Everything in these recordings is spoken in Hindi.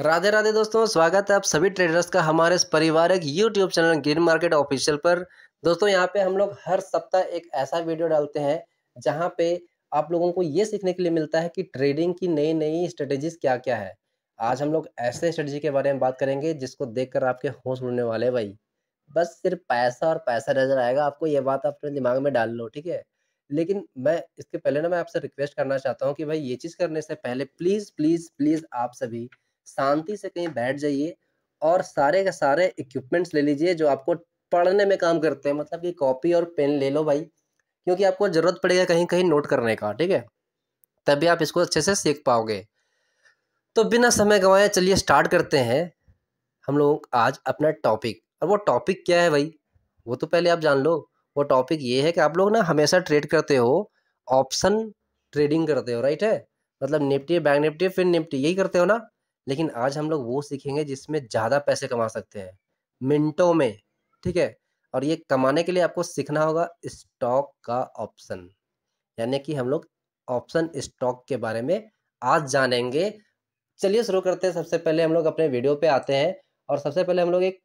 राधे राधे दोस्तों स्वागत है आप सभी ट्रेडर्स का हमारे इस पारिवारिक YouTube channel Green Market Official पर दोस्तों यहाँ पे हम लोग हर सप्ताह एक ऐसा वीडियो डालते हैं जहाँ पे आप लोगों को ये सीखने के लिए मिलता है कि ट्रेडिंग की नई नई स्ट्रेटेजीज क्या क्या है आज हम लोग ऐसे स्ट्रेटेजी के बारे में बात करेंगे जिसको देख कर आपके होश उड़ने वाले भाई बस सिर्फ पैसा और पैसा नजर आएगा आपको ये बात अपने दिमाग में डाल लो ठीक है लेकिन मैं इसके पहले ना मैं आपसे रिक्वेस्ट करना चाहता हूँ कि भाई ये चीज़ करने से पहले प्लीज़ प्लीज़ प्लीज़ आप सभी शांति से कहीं बैठ जाइए और सारे के सारे इक्विपमेंट्स ले लीजिए जो आपको पढ़ने में काम करते हैं मतलब कि कॉपी और पेन ले लो भाई क्योंकि आपको ज़रूरत पड़ेगा कहीं कहीं नोट करने का ठीक है तभी आप इसको अच्छे से सीख पाओगे तो बिना समय गंवाए चलिए स्टार्ट करते हैं हम लोग आज अपना टॉपिक और वो टॉपिक क्या है भाई वो तो पहले आप जान लो वो टॉपिक ये है कि आप लोग ना हमेशा ट्रेड करते हो ऑप्शन ट्रेडिंग करते हो राइट है मतलब निफ्टी बैंक निफ्टी फिर निफ्टी यही करते हो ना लेकिन आज हम लोग वो सीखेंगे जिसमें ज़्यादा पैसे कमा सकते हैं मिनटों में ठीक है और ये कमाने के लिए आपको सीखना होगा स्टॉक का ऑप्शन यानी कि हम लोग ऑप्शन स्टॉक के बारे में आज जानेंगे चलिए शुरू करते हैं सबसे पहले हम लोग अपने वीडियो पे आते हैं और सबसे पहले हम लोग एक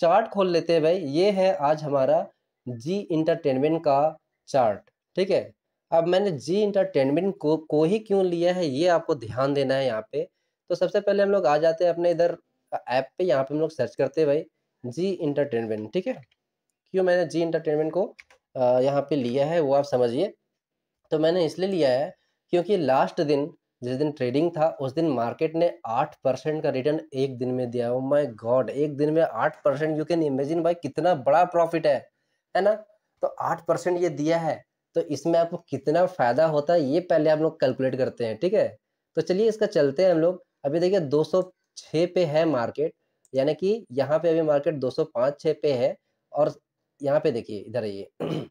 चार्ट खोल लेते हैं भाई ये है आज हमारा जी इंटरटेनमेंट का चार्ट ठीक है अब मैंने जी इंटरटेनमेंट को को ही क्यों लिया है ये आपको ध्यान देना है यहाँ पे तो सबसे पहले हम लोग आ जाते हैं अपने इधर ऐप पे यहाँ पे हम लोग सर्च करते हैं भाई जी इंटरटेनमेंट ठीक है क्यों मैंने जी इंटरटेनमेंट को यहाँ पे लिया है वो आप समझिए तो मैंने इसलिए लिया है क्योंकि लास्ट दिन जिस दिन ट्रेडिंग था उस दिन मार्केट ने आठ परसेंट का रिटर्न एक दिन में दिया ओ माय गॉड एक दिन में आठ परसेंट यू कैन इमेजिन भाई कितना बड़ा प्रॉफिट है है ना तो आठ परसेंट ये दिया है तो इसमें आपको कितना फायदा होता है ये पहले हम लोग कैलकुलेट करते हैं ठीक है तो चलिए इसका चलते हैं हम लोग अभी देखिए 206 पे है मार्केट यानी कि यहाँ पे अभी मार्केट 205 6 पे है और यहाँ पे देखिए इधर ये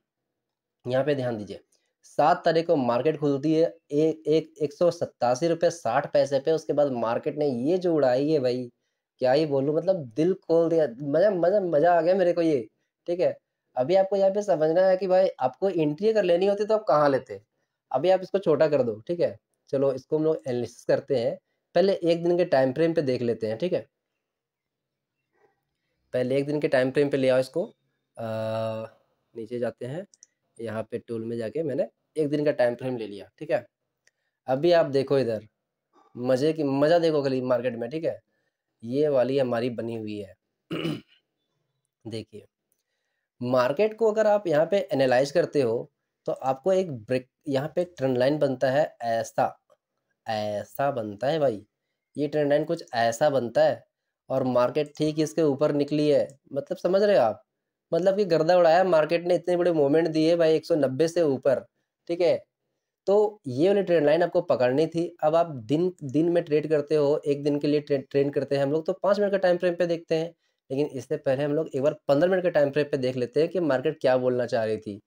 यहाँ पे ध्यान दीजिए सात तारीख को मार्केट खुलती है एक एक एक सौ सत्तासी रुपये साठ पैसे पे उसके बाद मार्केट ने ये जो उड़ाई है भाई क्या ही बोलूँ मतलब दिल खोल दिया मजा मजा मजा आ गया मेरे को ये ठीक है अभी आपको यहाँ पे समझना है कि भाई आपको एंट्री अगर लेनी होती तो आप कहाँ लेते अभी आप इसको छोटा कर दो ठीक है चलो इसको हम लोग एनालिसिस करते हैं पहले एक दिन के टाइम फ्रेम पे देख लेते हैं ठीक है पहले एक दिन के टाइम फ्रेम पे ले आओ इसको आ, नीचे जाते हैं यहाँ पे टूल में जाके मैंने एक दिन का टाइम फ्रेम ले लिया ठीक है अभी आप देखो इधर मज़े की मज़ा देखो गली मार्केट में ठीक है ये वाली हमारी बनी हुई है देखिए मार्केट को अगर आप यहाँ पे एनालाइज करते हो तो आपको एक ब्रेक यहाँ पे एक ट्रेंड लाइन बनता है ऐसा ऐसा बनता है भाई ये ट्रेंड लाइन कुछ ऐसा बनता है और मार्केट ठीक इसके ऊपर निकली है मतलब समझ रहे हो आप मतलब कि गर्दा उड़ाया मार्केट ने इतने बड़े मोमेंट दिए भाई 190 से ऊपर ठीक है तो ये वाली ट्रेंड लाइन आपको पकड़नी थी अब आप दिन दिन में ट्रेड करते हो एक दिन के लिए ट्रेड ट्रेंड करते हैं हम लोग तो पाँच मिनट का टाइम फ्रेम पे देखते हैं लेकिन इससे पहले हम लोग एक बार पंद्रह मिनट के टाइम फ्रेम पे देख लेते हैं कि मार्केट क्या बोलना चाह रही थी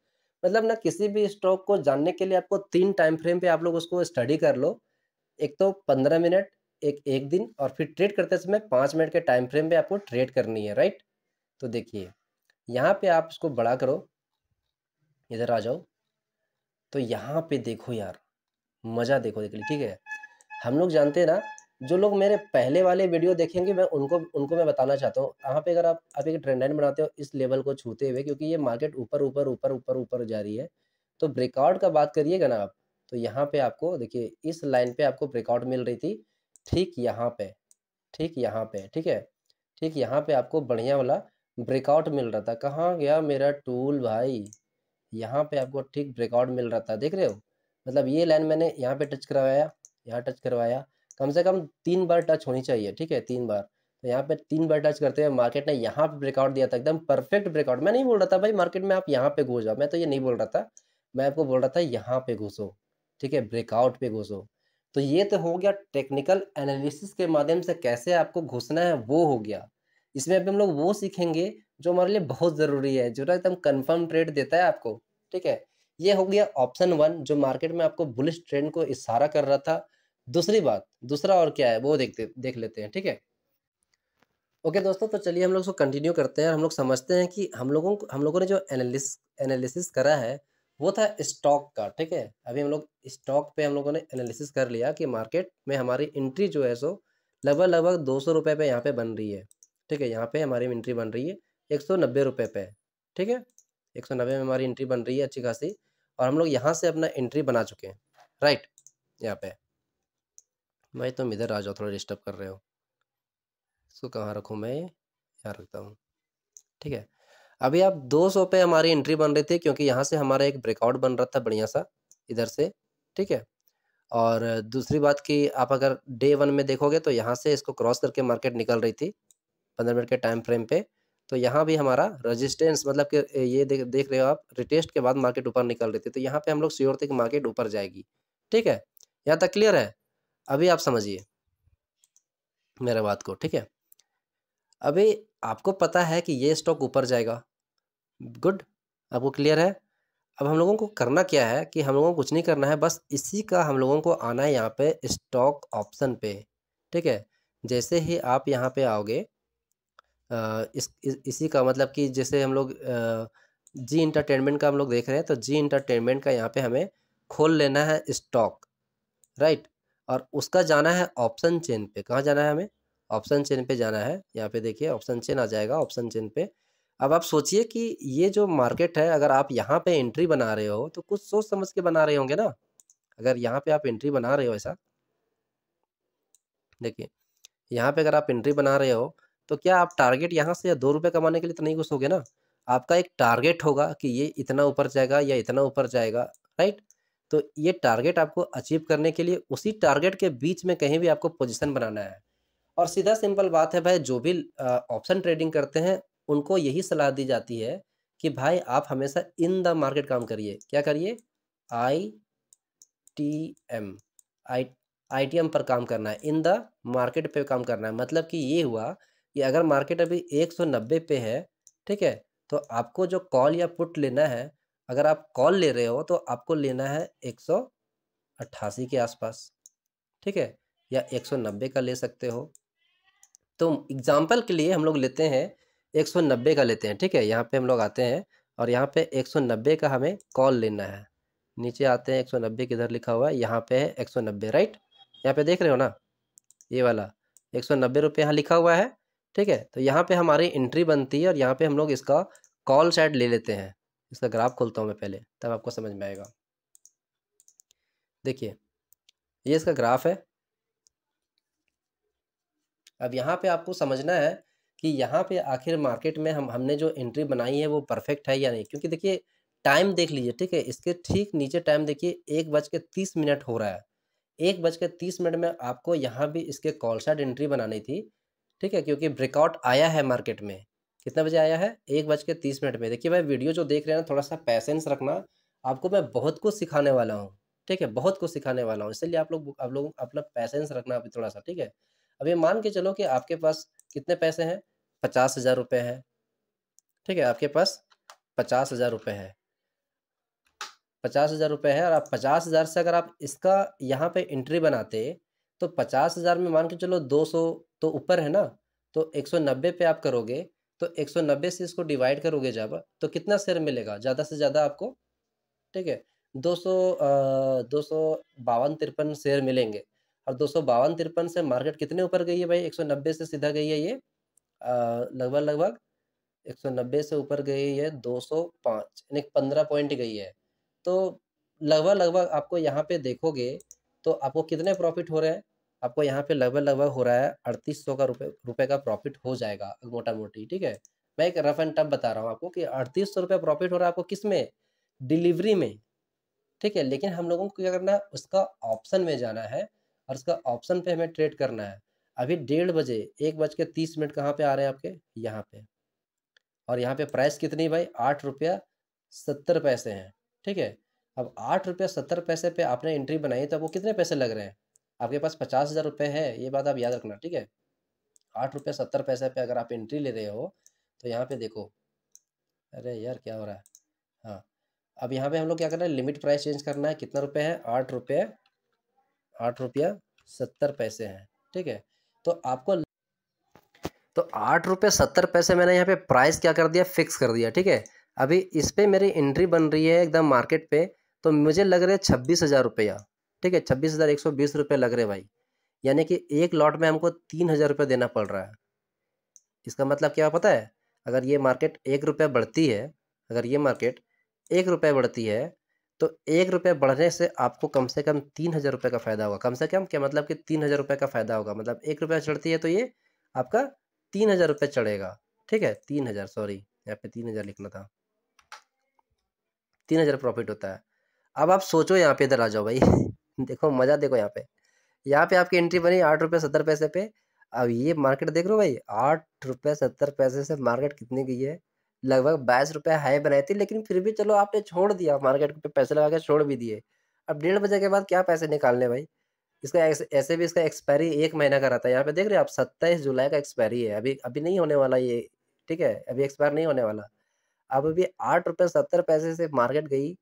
मतलब ना किसी भी स्टॉक को जानने के लिए आपको तीन टाइम फ्रेम पे आप लोग उसको स्टडी कर लो एक तो पंद्रह मिनट एक एक दिन और फिर ट्रेड करते समय पाँच मिनट के टाइम फ्रेम पे आपको ट्रेड करनी है राइट तो देखिए यहाँ पे आप इसको बड़ा करो इधर आ जाओ तो यहाँ पे देखो यार मज़ा देखो देख ठीक है हम लोग जानते हैं ना जो लोग मेरे पहले वाले वीडियो देखेंगे मैं उनको उनको मैं बताना चाहता हूँ यहाँ पे अगर आप आप एक ट्रेंड लाइन बनाते हो इस लेवल को छूते हुए क्योंकि ये मार्केट ऊपर ऊपर ऊपर ऊपर ऊपर जा रही है तो ब्रेकआउट का बात करिएगा ना आप तो यहाँ पे आपको देखिए इस लाइन पे आपको ब्रेकआउट मिल रही थी ठीक यहाँ पे ठीक यहाँ पे ठीक है ठीक यहाँ पे आपको बढ़िया वाला ब्रेकआउट मिल रहा था कहाँ गया मेरा टूल भाई यहाँ पे आपको ठीक ब्रेकआउट मिल रहा था देख रहे हो मतलब ये लाइन मैंने यहाँ पे टच करवाया यहाँ टच करवाया कम से कम तीन बार टच होनी चाहिए ठीक है तीन बार तो यहाँ पे तीन बार टच करते हुए मार्केट ने यहाँ पे ब्रेकआउट दिया था एकदम परफेक्ट ब्रेकआउट मैं नहीं बोल रहा था भाई मार्केट में आप यहाँ पे घुस जाओ मैं तो ये नहीं बोल रहा था मैं आपको बोल रहा था यहाँ पे घुसो ठीक है ब्रेकआउट पे घुसो तो ये तो हो गया टेक्निकल एनालिसिस के माध्यम से कैसे आपको घुसना है वो हो गया इसमें अभी हम लोग वो सीखेंगे जो हमारे लिए बहुत ज़रूरी है जो एकदम कन्फर्म ट्रेड देता है आपको ठीक है ये हो गया ऑप्शन वन जो मार्केट में आपको बुलिश ट्रेंड को इशारा कर रहा था दूसरी बात दूसरा और क्या है वो देखते देख लेते हैं ठीक है ओके दोस्तों तो चलिए हम लोग उसको कंटिन्यू करते हैं हम लोग समझते हैं कि हम लोगों को हम लोगों ने जो एनालिस एनालिसिस करा है वो था स्टॉक का ठीक है अभी हम लोग स्टॉक पे हम लोगों ने एनालिसिस कर लिया कि मार्केट में हमारी एंट्री जो है सो लगभग लगभग दो सौ रुपये पे यहाँ पे बन रही है ठीक है यहाँ पे हमारी एंट्री बन रही है एक सौ नब्बे रुपये पे ठीक है एक सौ नब्बे में हमारी एंट्री बन रही है अच्छी खासी और हम लोग यहाँ से अपना एंट्री बना चुके हैं राइट यहाँ पे मैं तुम इधर आ जाओ थोड़ा डिस्टर्ब कर रहे हो इसको कहाँ रखूँ मैं यहाँ रखता हूँ ठीक है अभी आप 200 पे हमारी एंट्री बन रही थी क्योंकि यहाँ से हमारा एक ब्रेकआउट बन रहा था बढ़िया सा इधर से ठीक है और दूसरी बात कि आप अगर डे वन में देखोगे तो यहाँ से इसको क्रॉस करके मार्केट निकल रही थी पंद्रह मिनट के टाइम फ्रेम पे तो यहाँ भी हमारा रेजिस्टेंस मतलब कि ये देख देख रहे हो आप रिटेस्ट के बाद मार्केट ऊपर निकल रही थी तो यहाँ पे हम लोग श्योर थे कि मार्केट ऊपर जाएगी ठीक है यहाँ तक क्लियर है अभी आप समझिए मेरे बात को ठीक है अभी आपको पता है कि ये स्टॉक ऊपर जाएगा गुड आपको क्लियर है अब हम लोगों को करना क्या है कि हम लोगों को कुछ नहीं करना है बस इसी का हम लोगों को आना है यहाँ पे स्टॉक ऑप्शन पे ठीक है जैसे ही आप यहाँ पे आओगे इस, इस इसी का मतलब कि जैसे हम लोग जी इंटरटेनमेंट का हम लोग देख रहे हैं तो जी इंटरटेनमेंट का यहाँ पे हमें खोल लेना है स्टॉक राइट और उसका जाना है ऑप्शन चेन पे कहाँ जाना है हमें ऑप्शन चेन पे जाना है यहाँ पे देखिए ऑप्शन चेन आ जाएगा ऑप्शन चेन पे अब आप सोचिए कि ये जो मार्केट है अगर आप यहाँ पे एंट्री बना रहे हो तो कुछ सोच समझ के बना रहे होंगे ना अगर यहाँ पे आप एंट्री बना रहे हो ऐसा देखिए यहाँ पे अगर आप एंट्री बना रहे हो तो क्या आप टारगेट यहाँ से दो रुपये कमाने के लिए तो नहीं घुसोगे ना आपका एक टारगेट होगा कि ये इतना ऊपर जाएगा या इतना ऊपर जाएगा राइट तो ये टारगेट आपको अचीव करने के लिए उसी टारगेट के बीच में कहीं भी आपको पोजिशन बनाना है और सीधा सिंपल बात है भाई जो भी ऑप्शन ट्रेडिंग करते हैं उनको यही सलाह दी जाती है कि भाई आप हमेशा इन द मार्केट काम करिए क्या करिए I T M I I T M पर काम करना है इन द मार्केट पे काम करना है मतलब कि ये हुआ कि अगर मार्केट अभी एक सौ नब्बे पे है ठीक है तो आपको जो कॉल या पुट लेना है अगर आप कॉल ले रहे हो तो आपको लेना है एक सौ अट्ठासी के आसपास ठीक है या एक सौ नब्बे का ले सकते हो तो एग्जाम्पल के लिए हम लोग लेते हैं एक सौ नब्बे का लेते हैं ठीक है यहाँ पे हम लोग आते हैं और यहाँ पे एक सौ नब्बे का हमें कॉल लेना है नीचे आते हैं एक सौ नब्बे किधर लिखा हुआ है यहाँ पे है एक सौ नब्बे राइट यहाँ पे देख रहे हो ना ये वाला एक सौ नब्बे रुपये यहाँ लिखा हुआ है ठीक है तो यहाँ पे हमारी एंट्री बनती है और यहाँ पे हम लोग इसका कॉल सेट ले लेते हैं इसका ग्राफ खोलता हूँ मैं पहले तब आपको समझ में आएगा देखिए ये इसका ग्राफ है अब यहाँ पे आपको समझना है कि यहाँ पे आखिर मार्केट में हम हमने जो एंट्री बनाई है वो परफेक्ट है या नहीं क्योंकि देखिए टाइम देख लीजिए ठीक है इसके ठीक नीचे टाइम देखिए एक बज के तीस मिनट हो रहा है एक बज के तीस मिनट में आपको यहाँ भी इसके कॉल साइड एंट्री बनानी थी ठीक है क्योंकि ब्रेकआउट आया है मार्केट में कितना बजे आया है एक बज के तीस मिनट में देखिए भाई वीडियो जो देख रहे हैं ना थोड़ा सा पैसेंस रखना आपको मैं बहुत कुछ सिखाने वाला हूँ ठीक है बहुत कुछ सिखाने वाला हूँ इसलिए आप लोग आप लोग अपना पैसेंस रखना अभी थोड़ा सा ठीक है अब ये मान के चलो कि आपके पास कितने पैसे हैं पचास हज़ार रुपये है ठीक है आपके पास पचास हज़ार रुपये है पचास हज़ार रुपये है और आप पचास हज़ार से अगर आप इसका यहाँ पे एंट्री बनाते तो पचास हज़ार में मान के चलो दो सौ तो ऊपर है ना तो एक सौ नब्बे पे आप करोगे तो एक सौ नब्बे से इसको डिवाइड करोगे जब तो कितना शेयर मिलेगा ज़्यादा से ज़्यादा आपको ठीक है दो सौ दो सौ बावन तिरपन शेयर मिलेंगे और दो सौ बावन तिरपन से मार्केट कितने ऊपर गई है भाई एक सौ नब्बे से सीधा गई है ये लगभग लगभग एक सौ नब्बे से ऊपर गई है दो सौ पाँच यानी पंद्रह पॉइंट गई है तो लगभग लगभग आपको यहाँ पे देखोगे तो आपको कितने प्रॉफिट हो रहे हैं आपको यहाँ पे लगभग लगभग हो रहा है अड़तीस सौ का रुपये रुपये का प्रॉफिट हो जाएगा मोटा मोटी ठीक है मैं एक रफ एंड टफ बता रहा हूँ आपको कि अड़तीस सौ रुपये प्रॉफिट हो रहा है आपको किस में डिलीवरी में ठीक है लेकिन हम लोगों को क्या करना है उसका ऑप्शन में जाना है और इसका ऑप्शन पे हमें ट्रेड करना है अभी डेढ़ बजे एक बज के तीस मिनट कहाँ पे आ रहे हैं आपके यहाँ पे और यहाँ पे प्राइस कितनी भाई आठ रुपया सत्तर पैसे हैं ठीक है अब आठ रुपया सत्तर पैसे पे आपने एंट्री बनाई तो आपको कितने पैसे लग रहे हैं आपके पास पचास हज़ार रुपये है ये बात आप याद रखना ठीक है आठ रुपये सत्तर पैसे पे अगर आप एंट्री ले रहे हो तो यहाँ पे देखो अरे यार क्या हो रहा है हाँ अब यहाँ पे हम लोग क्या कर रहे हैं लिमिट प्राइस चेंज करना है कितना रुपये है आठ रुपये आठ रुपया सत्तर पैसे हैं ठीक है तो आपको तो आठ रुपये सत्तर पैसे मैंने यहाँ पे प्राइस क्या कर दिया फिक्स कर दिया ठीक है अभी इस पर मेरी एंट्री बन रही है एकदम मार्केट पे तो मुझे लग रहा है छब्बीस हज़ार रुपया ठीक है छब्बीस हज़ार एक सौ बीस रुपये लग रहे भाई यानी कि एक लॉट में हमको तीन हज़ार रुपये देना पड़ रहा है इसका मतलब क्या पता है अगर ये मार्केट एक रुपये बढ़ती है अगर ये मार्केट एक रुपये बढ़ती है तो एक रुपये बढ़ने से आपको कम से कम तीन हज़ार रुपये का फ़ायदा होगा कम से कम क्या मतलब कि तीन हज़ार रुपये का फ़ायदा होगा मतलब एक रुपया चढ़ती है तो ये आपका तीन हज़ार रुपये चढ़ेगा ठीक है तीन हज़ार सॉरी यहाँ पे तीन हज़ार लिखना था तीन हज़ार प्रॉफिट होता है अब आप सोचो यहाँ पे इधर आ जाओ भाई देखो मज़ा देखो यहाँ पे यहाँ पे आपकी एंट्री बनी आठ रुपये सत्तर पैसे पे अब ये मार्केट देख रहे हो भाई आठ रुपये सत्तर पैसे से मार्केट कितनी गई है लगभग बाईस रुपये हाई बनाई थी लेकिन फिर भी चलो आपने छोड़ दिया मार्केट पे पैसे लगा के छोड़ भी दिए अब डेढ़ बजे के बाद क्या पैसे निकालने भाई इसका ऐसे भी इसका एक्सपायरी एक महीना का रहता है यहाँ पे देख रहे हो आप सत्ताईस जुलाई का एक्सपायरी है अभी अभी नहीं होने वाला ये ठीक है अभी एक्सपायर नहीं होने वाला अब अभी आठ रुपये सत्तर पैसे से मार्केट गई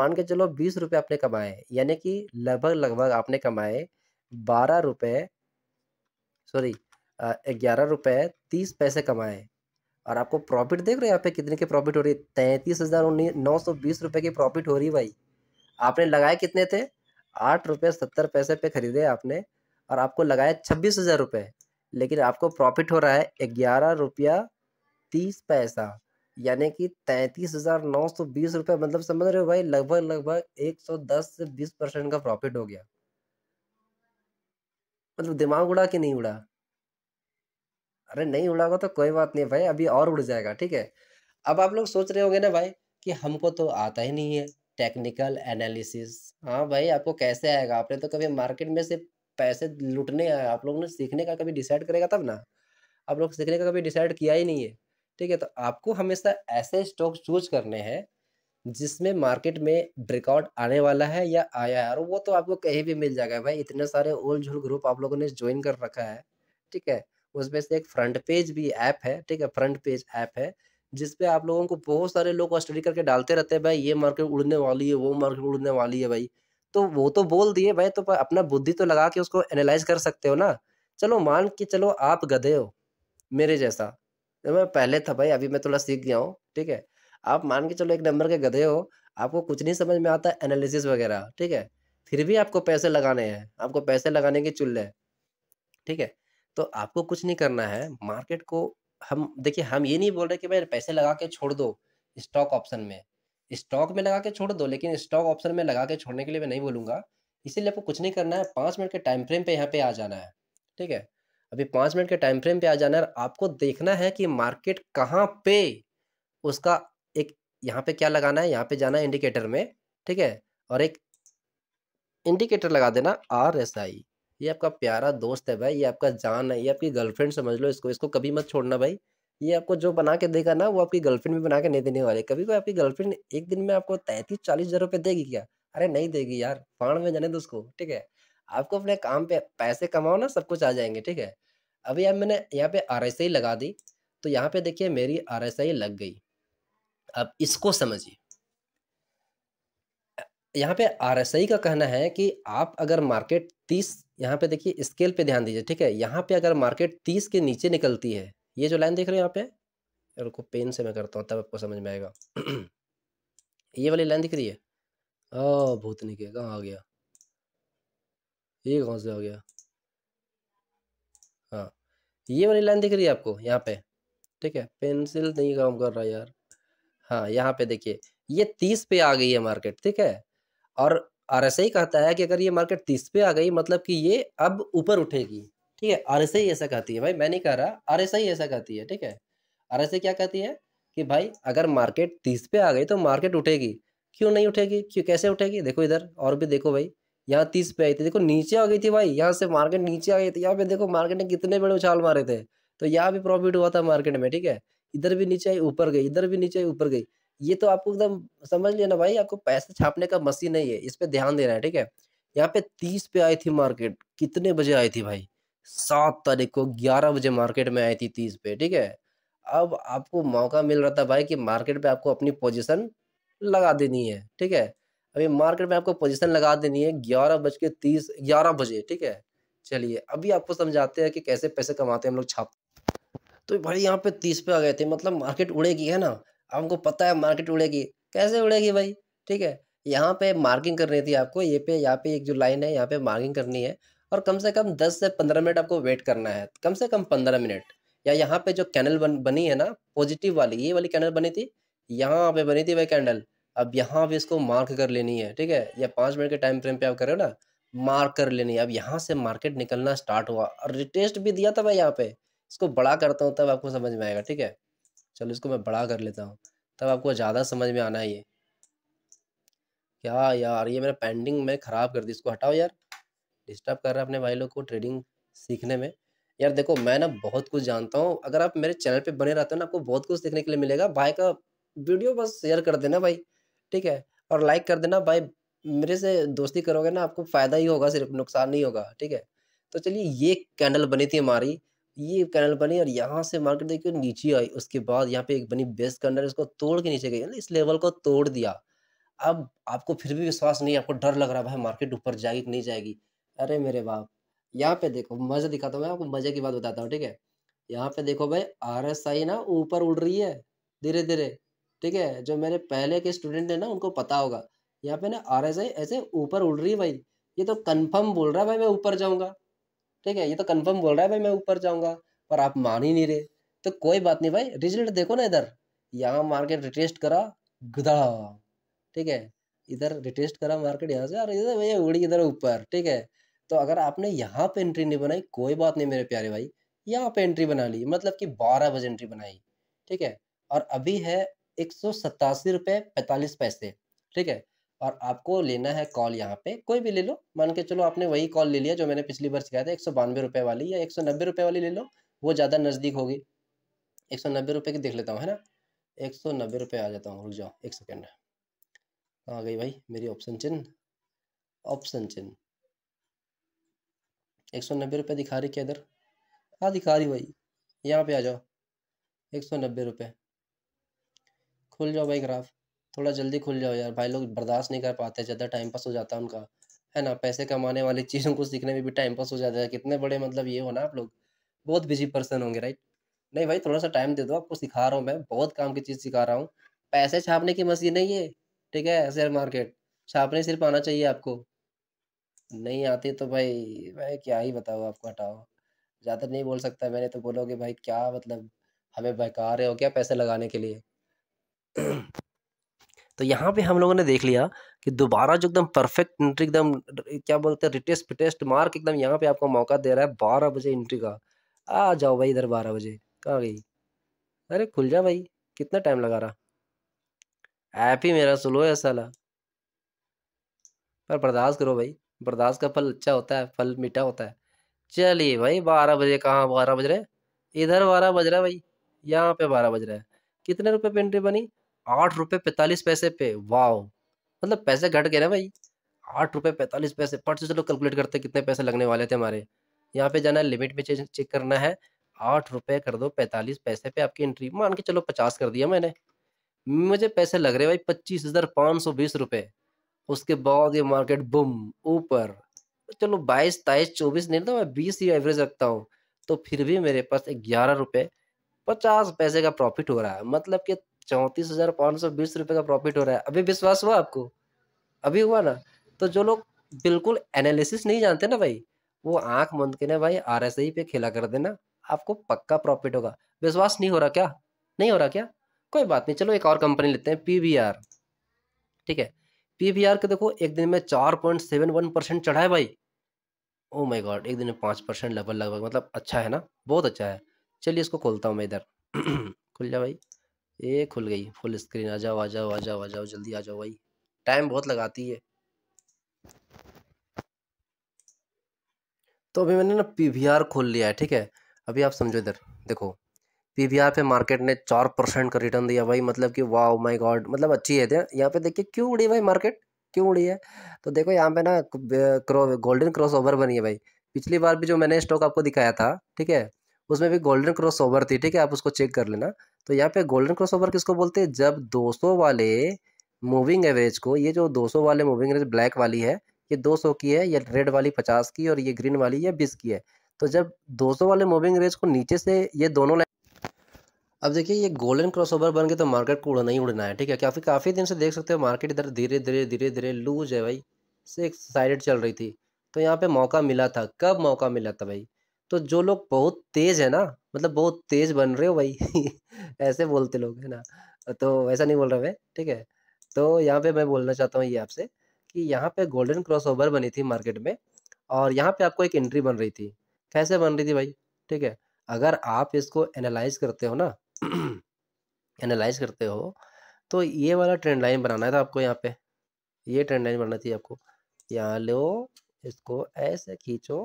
मान के चलो बीस रुपये आपने कमाए यानी कि लगभग लगभग आपने कमाए बारह रुपये सॉरी ग्यारह रुपये तीस पैसे कमाए और आपको प्रॉफिट देख रहे हो यहाँ पे कितने की प्रॉफिट हो रही है तैंतीस हज़ार उन्नीस नौ सौ बीस रुपये की प्रॉफिट हो रही भाई आपने लगाए कितने थे आठ रुपये सत्तर पैसे पे खरीदे आपने और आपको लगाया छब्बीस हज़ार रुपये लेकिन आपको प्रॉफिट हो रहा है ग्यारह रुपया तीस पैसा यानी कि तैंतीस हज़ार नौ सौ बीस रुपये मतलब समझ रहे हो भाई लगभग लगभग एक सौ दस से बीस परसेंट का प्रॉफिट हो गया मतलब दिमाग उड़ा कि नहीं उड़ा अरे नहीं होगा तो कोई बात नहीं भाई अभी और उड़ जाएगा ठीक है अब आप लोग सोच रहे होंगे ना भाई कि हमको तो आता ही नहीं है टेक्निकल एनालिसिस हाँ भाई आपको कैसे आएगा आपने तो कभी मार्केट में से पैसे लुटने आए आप लोगों ने सीखने का कभी डिसाइड करेगा तब ना आप लोग सीखने का कभी डिसाइड किया ही नहीं है ठीक है तो आपको हमेशा ऐसे स्टॉक चूज करने हैं जिसमें मार्केट में ब्रेकआउट आने वाला है या आया है और वो तो आपको कहीं भी मिल जाएगा भाई इतने सारे ओल्ड झूल ग्रुप आप लोगों ने ज्वाइन कर रखा है ठीक है उसमें से एक फ्रंट पेज भी ऐप है ठीक है फ्रंट पेज ऐप है जिसपे आप लोगों को बहुत सारे लोग स्टडी करके डालते रहते हैं भाई ये मार्केट उड़ने वाली है वो मार्केट उड़ने वाली है भाई तो वो तो बोल दिए भाई तो अपना बुद्धि तो लगा के उसको एनालाइज कर सकते हो ना चलो मान के चलो आप गधे हो मेरे जैसा तो मैं पहले था भाई अभी मैं थोड़ा सीख गया हूँ ठीक है आप मान के चलो एक नंबर के गधे हो आपको कुछ नहीं समझ में आता एनालिसिस वगैरह ठीक है फिर भी आपको पैसे लगाने हैं आपको पैसे लगाने के चुल्ले ठीक है तो आपको कुछ नहीं करना है मार्केट को हम देखिए हम ये नहीं बोल रहे कि भाई पैसे लगा के छोड़ दो स्टॉक ऑप्शन में स्टॉक में लगा के छोड़ दो लेकिन स्टॉक ऑप्शन में लगा के छोड़ने के लिए मैं नहीं बोलूँगा इसीलिए आपको कुछ नहीं करना है पाँच मिनट के टाइम फ्रेम पे यहाँ पे आ जाना है ठीक है अभी पाँच मिनट के टाइम फ्रेम पे आ जाना है आपको देखना है कि मार्केट कहाँ पे उसका एक यहाँ पे क्या लगाना है यहाँ पे जाना है इंडिकेटर में ठीक है और एक इंडिकेटर लगा देना आर एस आई ये आपका प्यारा दोस्त है भाई ये आपका जान है ये आपकी गर्लफ्रेंड समझ लो इसको इसको कभी मत छोड़ना भाई ये आपको जो बना के देगा ना वो आपकी गर्लफ्रेंड भी बना के नहीं देने वाले कभी कोई आपकी गर्लफ्रेंड एक दिन में आपको तैंतीस चालीस हजार रुपये देगी क्या अरे नहीं देगी यार फाड़ में जाने दो उसको ठीक है आपको अपने काम पे पैसे कमाओ ना सब कुछ आ जाएंगे ठीक है अभी अब मैंने यहाँ पे आर लगा दी तो यहाँ पे देखिए मेरी आर लग गई अब इसको समझिए यहाँ पे आर का कहना है कि आप अगर मार्केट तीस यहाँ पे देखिए स्केल पे ध्यान दीजिए ठीक है यहाँ पे अगर मार्केट तीस के नीचे निकलती है ये जो लाइन देख रहे हो यहाँ पे रुको पेन से मैं करता हूँ तब आपको समझ में आएगा ये वाली लाइन दिख रही है ओ भूत के कहाँ आ गया ये कहाँ से आ गया हाँ ये वाली लाइन दिख रही है आपको यहाँ पे ठीक है पेंसिल नहीं काम कर रहा यार हाँ यहाँ पे देखिए ये तीस पे आ गई है मार्केट ठीक है और आर एस कहता है कि अगर ये मार्केट तीस पे आ गई मतलब कि ये अब ऊपर उठेगी ठीक है आर एस ऐसा कहती है भाई मैं नहीं कह रहा आर एस ऐसा कहती है ठीक है आर एस क्या कहती है कि भाई अगर मार्केट तीस पे आ गई तो मार्केट उठेगी क्यों नहीं उठेगी क्यों कैसे उठेगी देखो इधर और भी देखो भाई यहाँ तीस पे आई थी देखो नीचे आ गई थी भाई यहाँ से मार्केट नीचे आ गई थी यहाँ पे देखो मार्केट ने कितने बड़े उछाल मारे थे तो यहाँ भी प्रॉफिट हुआ था मार्केट में ठीक है इधर भी नीचे आई ऊपर गई इधर भी नीचे आई ऊपर गई ये तो आपको एकदम समझ लिया ना भाई आपको पैसे छापने का मशीन नहीं है इस पे ध्यान देना है ठीक है यहाँ पे तीस पे आई थी मार्केट कितने बजे आई थी भाई सात तारीख को ग्यारह बजे मार्केट में आई थी तीस पे ठीक है अब आपको मौका मिल रहा था भाई कि मार्केट पे आपको अपनी पोजीशन लगा देनी है ठीक है अभी मार्केट में आपको पोजीशन लगा देनी है ग्यारह बज के तीस ग्यारह बजे ठीक है चलिए अभी आपको समझाते हैं कि कैसे पैसे कमाते हैं हम लोग छाप तो भाई यहाँ पे तीस पे आ गए थे मतलब मार्केट उड़ेगी है ना हमको पता है मार्केट उड़ेगी कैसे उड़ेगी भाई ठीक है यहाँ पे मार्किंग करनी थी आपको ये पे यहाँ पे एक जो लाइन है यहाँ पे मार्किंग करनी है और कम से कम दस से पंद्रह मिनट आपको वेट करना है कम से कम पंद्रह मिनट या यहाँ पे जो कैनल बन बनी है ना पॉजिटिव वाली ये वाली कैनल बनी थी यहाँ पे बनी थी वह कैंडल अब यहाँ पे इसको मार्क कर लेनी है ठीक है या पाँच मिनट के टाइम फ्रेम पे आप करो हो ना मार्क कर लेनी है अब यहाँ से मार्केट निकलना स्टार्ट हुआ और रिटेस्ट भी दिया था भाई यहाँ पे इसको बड़ा करता हूँ तब आपको समझ में आएगा ठीक है चलो इसको मैं बड़ा कर लेता हूँ तब आपको ज़्यादा समझ में आना ये क्या यार ये मेरा पेंडिंग मैं ख़राब कर दी इसको हटाओ यार डिस्टर्ब कर रहा है अपने भाई लोग को ट्रेडिंग सीखने में यार देखो मैं ना बहुत कुछ जानता हूँ अगर आप मेरे चैनल पे बने रहते हो ना आपको बहुत कुछ देखने के लिए मिलेगा भाई का वीडियो बस शेयर कर देना भाई ठीक है और लाइक कर देना भाई मेरे से दोस्ती करोगे ना आपको फ़ायदा ही होगा सिर्फ नुकसान नहीं होगा ठीक है तो चलिए ये कैंडल बनी थी हमारी ये कैनल बनी और यहाँ से मार्केट देखिए नीचे आई उसके बाद यहाँ पे एक बनी बेस्ट कैंडल इसको तोड़ के नीचे गई इस लेवल को तोड़ दिया अब आपको फिर भी विश्वास नहीं आपको डर लग रहा भाई मार्केट ऊपर जाएगी कि नहीं जाएगी अरे मेरे बाप यहाँ पे देखो मजा दिखाता हूँ मैं आपको मजे की बात बताता हूँ ठीक है यहाँ पे देखो भाई आर एस आई ना ऊपर उड़ रही है धीरे धीरे ठीक है जो मेरे पहले के स्टूडेंट है ना उनको पता होगा यहाँ पे ना आर एस आई ऐसे ऊपर उड़ रही है भाई ये तो कन्फर्म बोल रहा है भाई मैं ऊपर जाऊंगा ठीक है ये तो कंफर्म बोल रहा है भाई मैं ऊपर जाऊंगा पर आप मान ही नहीं रहे तो कोई बात नहीं भाई रिजल्ट देखो ना इधर यहाँ मार्केट रिटेस्ट करा गधा ठीक है इधर रिटेस्ट करा मार्केट यहाँ से और इधर भैया उड़ी इधर ऊपर ठीक है तो अगर आपने यहाँ पे एंट्री नहीं बनाई कोई बात नहीं मेरे प्यारे भाई यहाँ पे एंट्री बना ली मतलब कि बारह बजे एंट्री बनाई ठीक है और अभी है एक सौ सतासी रुपये पैंतालीस पैसे ठीक है और आपको लेना है कॉल यहाँ पे कोई भी ले लो मान के चलो आपने वही कॉल ले लिया जो मैंने पिछली बार सिखाया था एक सौ बानवे रुपये वाली या एक सौ नब्बे रुपये वाली ले लो वो ज़्यादा नज़दीक होगी एक सौ नब्बे रुपये की देख लेता हूँ है ना एक सौ नब्बे रुपये आ जाता हूँ रुक जाओ एक सेकेंड आ गई भाई मेरी ऑप्शन चिन्ह ऑप्शन चिन्ह एक सौ नब्बे रुपये दिखा रही क्या इधर हाँ दिखा रही भाई यहाँ पे आ जाओ एक सौ नब्बे रुपये खुल जाओ भाई ग्राफ थोड़ा जल्दी खुल जाओ यार भाई लोग बर्दाश्त नहीं कर पाते ज़्यादा टाइम पास हो जाता है उनका है ना पैसे कमाने वाली चीज़ों को सीखने में भी टाइम पास हो जाता है कितने बड़े मतलब ये हो ना आप लोग बहुत बिजी पर्सन होंगे राइट नहीं भाई थोड़ा सा टाइम दे दो आपको सिखा रहा हूँ मैं बहुत काम की चीज़ सिखा रहा हूँ पैसे छापने की मशीन नहीं है ठीक है शेयर मार्केट छापने सिर्फ आना चाहिए आपको नहीं आती तो भाई भाई क्या ही बताओ आपको हटाओ ज़्यादा नहीं बोल सकता मैंने तो बोलोगे भाई क्या मतलब हमें बेकार है हो क्या पैसे लगाने के लिए तो यहाँ पे हम लोगों ने देख लिया कि दोबारा जो एकदम परफेक्ट एंट्री एकदम क्या बोलते हैं रिटेस्ट फिटेस्ट मार्क एकदम यहाँ पे आपको मौका दे रहा है बारह बजे एंट्री का आ जाओ भाई इधर बारह बजे कहाँ गई अरे खुल जा भाई कितना टाइम लगा रहा ऐप ही मेरा स्लो है सला पर बर्दाश्त करो भाई बर्दाश्त का फल अच्छा होता है फल मीठा होता है चलिए भाई बारह बजे कहाँ बारह बज रहे इधर बारह बज रहा है भाई यहाँ पे बारह बज रहा है कितने रुपए पे एंट्री बनी आठ रुपये पैंतालीस पैसे पे वाओ मतलब पैसे घट गए ना भाई आठ रुपये पैंतालीस पैसे पर से चलो कैलकुलेट करते कितने पैसे लगने वाले थे हमारे यहाँ पे जाना है लिमिट में चेक करना है आठ रुपये कर दो पैंतालीस पैसे पे आपकी एंट्री मान के चलो पचास कर दिया मैंने मुझे पैसे लग रहे भाई पच्चीस हज़ार पाँच सौ बीस रुपये उसके बाद ये मार्केट बुम ऊपर चलो बाईस तेईस चौबीस नहीं तो मैं बीस ही एवरेज रखता हूँ तो फिर भी मेरे पास ग्यारह रुपये पचास पैसे का प्रॉफिट हो रहा है मतलब कि चौंतीस हजार पाँच सौ बीस रुपये का प्रॉफिट हो रहा है अभी विश्वास हुआ आपको अभी हुआ ना तो जो लोग बिल्कुल एनालिसिस नहीं जानते ना भाई वो आंख मंद के ना भाई आर एस आई पे खेला कर देना आपको पक्का प्रॉफिट होगा विश्वास नहीं हो रहा क्या नहीं हो रहा क्या कोई बात नहीं चलो एक और कंपनी लेते हैं पी वी आर ठीक है पी वी आर के देखो एक दिन में चार पॉइंट सेवन वन परसेंट चढ़ा है भाई ओ माई गॉड एक दिन में पाँच परसेंट लगभग लगभग मतलब अच्छा है ना बहुत अच्छा है चलिए इसको खोलता हूँ मैं इधर खुल जा भाई ये खुल गई फुल स्क्रीन आ जाओ आ जाओ आ जाओ आ जाओ जल्दी आ जाओ भाई टाइम बहुत लगाती है तो अभी मैंने ना पीवीआर खोल लिया है ठीक है अभी आप समझो इधर देखो पीवीआर पे मार्केट ने चार परसेंट का रिटर्न दिया भाई मतलब कि वाह माय गॉड मतलब अच्छी है यहाँ पे देखिए क्यों उड़ी भाई मार्केट क्यों उड़ी है तो देखो यहाँ पे ना क्रो, गोल्डन क्रॉस ओवर बनी है भाई पिछली बार भी जो मैंने स्टॉक आपको दिखाया था ठीक है उसमें भी गोल्डन क्रॉस ओवर थी ठीक है आप उसको चेक कर लेना तो यहाँ पे गोल्डन क्रॉसओवर किसको बोलते हैं जब 200 वाले मूविंग एवरेज को ये जो 200 वाले मूविंग एवरेज ब्लैक वाली है ये 200 की है या रेड वाली 50 की और ये ग्रीन वाली या 20 की है तो जब 200 वाले मूविंग एवरेज को नीचे से ये दोनों अब देखिए ये गोल्डन क्रॉसओवर बन गए तो मार्केट को उड़ना ही उड़ना है ठीक है काफ़ी काफ़ी दिन से देख सकते हो मार्केट इधर धीरे धीरे धीरे धीरे लूज है भाई से एक्साइटेड चल रही थी तो यहाँ पे मौका मिला था कब मौका मिला था भाई तो जो लोग बहुत तेज़ है ना मतलब बहुत तेज बन रहे हो भाई ऐसे बोलते लोग है ना तो वैसा नहीं बोल रहा मैं ठीक है तो यहाँ पे मैं बोलना चाहता हूँ ये आपसे कि यहाँ पे गोल्डन क्रॉस ओवर बनी थी मार्केट में और यहाँ पे आपको एक एंट्री बन रही थी कैसे बन रही थी भाई ठीक है अगर आप इसको एनालाइज करते हो ना एनालाइज करते हो तो ये वाला ट्रेंड लाइन बनाना था आपको यहाँ पे ये ट्रेंड लाइन बनाना थी आपको यहाँ लो इसको ऐसे खींचो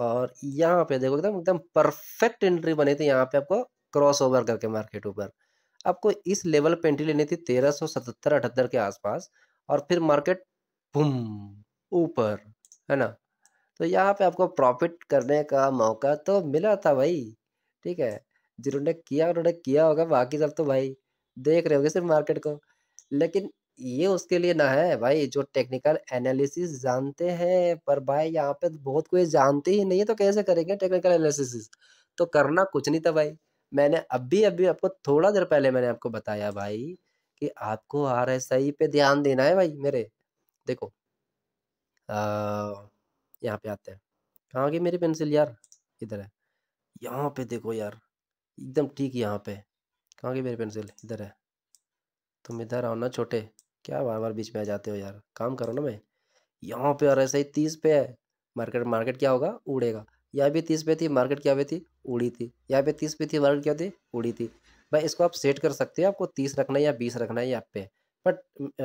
और यहाँ पे देखो एकदम एकदम परफेक्ट एंट्री बनी थी यहाँ पे आपको क्रॉस ओवर करके मार्केट ऊपर आपको इस लेवल पे एंट्री लेनी थी तेरह सौ सतहत्तर अठहत्तर के आसपास और फिर मार्केट भूम ऊपर है ना तो यहाँ पे आपको प्रॉफिट करने का मौका तो मिला था भाई ठीक है जिन्होंने किया उन्होंने किया होगा बाकी सब तो भाई देख रहे होगे सिर्फ मार्केट को लेकिन ये उसके लिए ना है भाई जो टेक्निकल एनालिसिस जानते हैं पर भाई यहाँ पे तो बहुत कोई जानते ही नहीं है तो कैसे करेंगे टेक्निकल एनालिसिस तो करना कुछ नहीं था भाई मैंने अभी अभी आपको थोड़ा देर पहले मैंने आपको बताया भाई कि आपको आर एस आई पे ध्यान देना है भाई मेरे देखो यहाँ पे आते हैं कहाँ की मेरी पेंसिल यार इधर है यहाँ पे देखो यार एकदम ठीक यहाँ पे कहाँ की मेरी पेंसिल इधर है तुम इधर आओ ना छोटे क्या बार बार बीच में आ जाते हो यार काम करो ना मैं यहाँ पे और ऐसे ही तीस पे है मार्केट मार्केट क्या होगा उड़ेगा यहाँ भी तीस पे थी मार्केट क्या हुई थी उड़ी थी यहाँ पे तीस पे थी मार्केट क्या थी उड़ी थी भाई इसको आप सेट कर सकते हो आपको तीस रखना है या बीस रखना है यहाँ पे but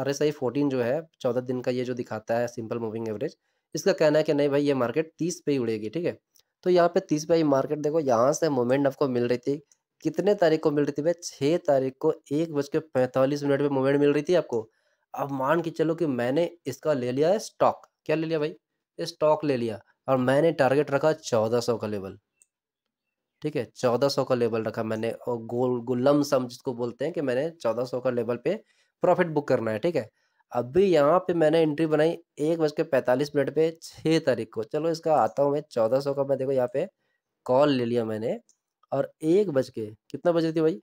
R S I fourteen जो है चौदह दिन का ये जो दिखाता है सिंपल मूविंग एवरेज इसका कहना है कि नहीं भाई ये मार्केट तीस पे ही उड़ेगी ठीक है तो यहाँ पे तीस पे ही मार्केट देखो यहाँ से मूवमेंट आपको मिल रही थी कितने तारीख को मिल रही थी भाई छः तारीख को एक बज के पैंतालीस मिनट में मोमेंट मिल रही थी आपको अब मान के चलो कि मैंने इसका ले लिया है स्टॉक क्या ले लिया भाई स्टॉक ले लिया और मैंने टारगेट रखा चौदह सौ का लेवल ठीक है चौदह सौ का लेवल रखा मैंने और गोल गुल्लम सम जिसको बोलते हैं कि मैंने चौदह सौ का लेवल पे प्रॉफिट बुक करना है ठीक है अभी यहाँ पे मैंने एंट्री बनाई एक बज के पैंतालीस मिनट पे छः तारीख को चलो इसका आता हूँ मैं चौदह सौ का मैं देखो यहाँ पे कॉल ले लिया मैंने और एक बज के कितना बज रही थी भाई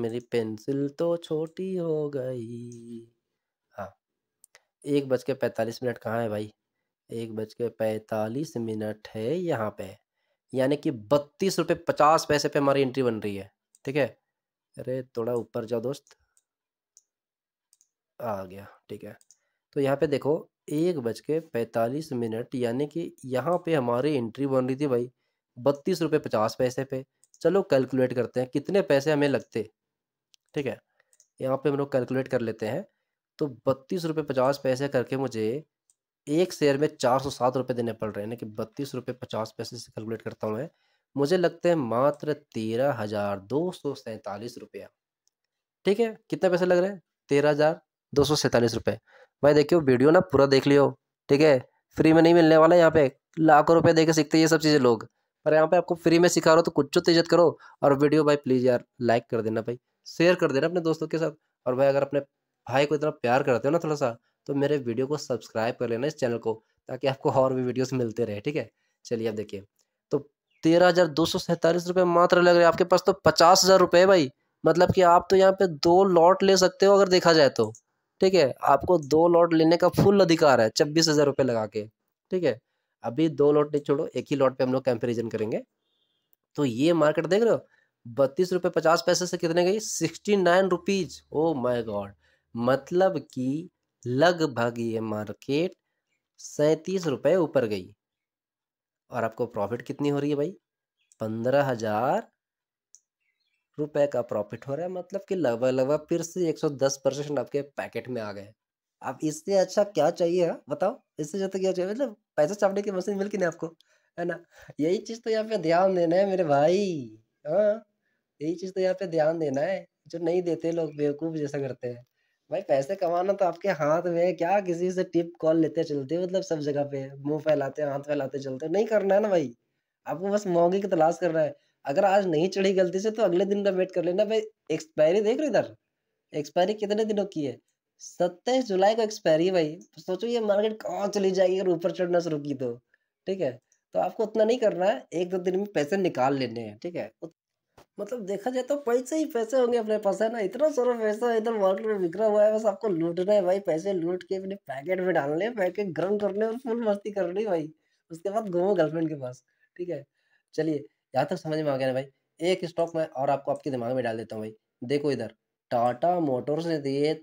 मेरी पेंसिल तो छोटी हो गई हाँ एक बज के पैंतालीस मिनट कहाँ है भाई एक बज के पैंतालीस मिनट है यहाँ पे यानी कि बत्तीस रुपये पचास पैसे पे हमारी एंट्री बन रही है ठीक है अरे थोड़ा ऊपर जाओ दोस्त आ गया ठीक है तो यहाँ पे देखो एक बज के पैंतालीस मिनट यानी कि यहाँ पे हमारी एंट्री बन रही थी भाई बत्तीस रुपये पचास पैसे पे चलो कैलकुलेट करते हैं कितने पैसे हमें लगते ठीक है यहाँ पे हम लोग कैलकुलेट कर लेते हैं तो बत्तीस रुपये पचास पैसे करके मुझे एक शेयर में चार सौ सात रुपये देने पड़ रहे हैं यानी कि बत्तीस रुपये पचास पैसे से कैलकुलेट करता हूँ मैं मुझे लगते हैं मात्र तेरह हज़ार दो सौ सैंतालीस रुपया ठीक है कितने पैसे लग रहे हैं तेरह हज़ार दो सौ सैंतालीस रुपये भाई देखियो वीडियो ना पूरा देख लियो ठीक है फ्री में नहीं मिलने वाला यहाँ पे लाखों रुपए दे के सीखते ये सब चीज़ें लोग और यहाँ पे आपको फ्री में सिखा रहा हूँ तो कुछ तो इज्जत करो और वीडियो भाई प्लीज़ यार लाइक कर देना भाई शेयर कर देना अपने दोस्तों के साथ और भाई अगर अपने भाई को इतना प्यार करते हो ना थोड़ा सा तो मेरे वीडियो को सब्सक्राइब कर लेना इस चैनल को ताकि आपको और भी वीडियोस मिलते रहे ठीक है चलिए आप देखिए तो तेरह हज़ार दो सौ सैंतालीस रुपये मात्र लग रहे आपके पास तो पचास हज़ार रुपये भाई मतलब कि आप तो यहाँ पे दो लॉट ले सकते हो अगर देखा जाए तो ठीक है आपको दो लॉट लेने का फुल अधिकार है छब्बीस हज़ार रुपये लगा के ठीक है अभी दो लॉट नहीं छोड़ो एक ही लॉट पे हम लोग कंपेरिजन करेंगे तो ये मार्केट देख रहे हो बत्तीस रुपये पचास पैसे से कितने गई sixty nine rupees oh my god मतलब कि लगभग ये मार्केट सैंतीस रुपये ऊपर गई और आपको प्रॉफिट कितनी हो रही है भाई पंद्रह हजार रुपये का प्रॉफिट हो रहा है मतलब कि लगभग लगभग फिर से एक सौ दस परसेंट आपके पैकेट में आ गए अब इससे अच्छा क्या चाहिए है? हाँ? बताओ इससे ज्यादा क्या चाहिए मतलब पैसा चापने की मशीन मिल के नहीं आपको है ना यही चीज़ तो यहाँ पे ध्यान देना है मेरे भाई हाँ यही चीज़ तो यहाँ पे ध्यान देना है जो नहीं देते लोग बेवकूफ़ जैसा करते हैं भाई पैसे कमाना तो आपके हाथ में है क्या किसी से टिप कॉल लेते चलते मतलब सब जगह पे मुंह फैलाते हाथ फैलाते चलते नहीं करना है ना भाई आपको बस मौके की तलाश करना है अगर आज नहीं चढ़ी गलती से तो अगले दिन का वेट कर लेना भाई एक्सपायरी देख रहे इधर एक्सपायरी कितने दिनों की है सत्ताईस जुलाई को एक्सपायरी भाई तो सोचो ये मार्केट कहाँ चली जाएगी अगर ऊपर चढ़ना शुरू की तो ठीक है तो आपको उतना नहीं करना है एक दो दिन में पैसे निकाल लेने हैं ठीक है मतलब देखा जाए तो पैसे ही पैसे होंगे अपने पास है ना इतना सारा पैसा इधर मार्केट में बिखरा हुआ है बस आपको लूटना है भाई पैसे लूट के अपने पैकेट में डालने पैकेट गर्म करने और फुल मस्ती करनी भाई उसके बाद घूमो गर्लफ्रेंड के पास ठीक है चलिए यहाँ तक समझ में आ गया ना भाई एक स्टॉक में और आपको आपके दिमाग में डाल देता हूँ भाई देखो इधर टाटा मोटर्स ने दिए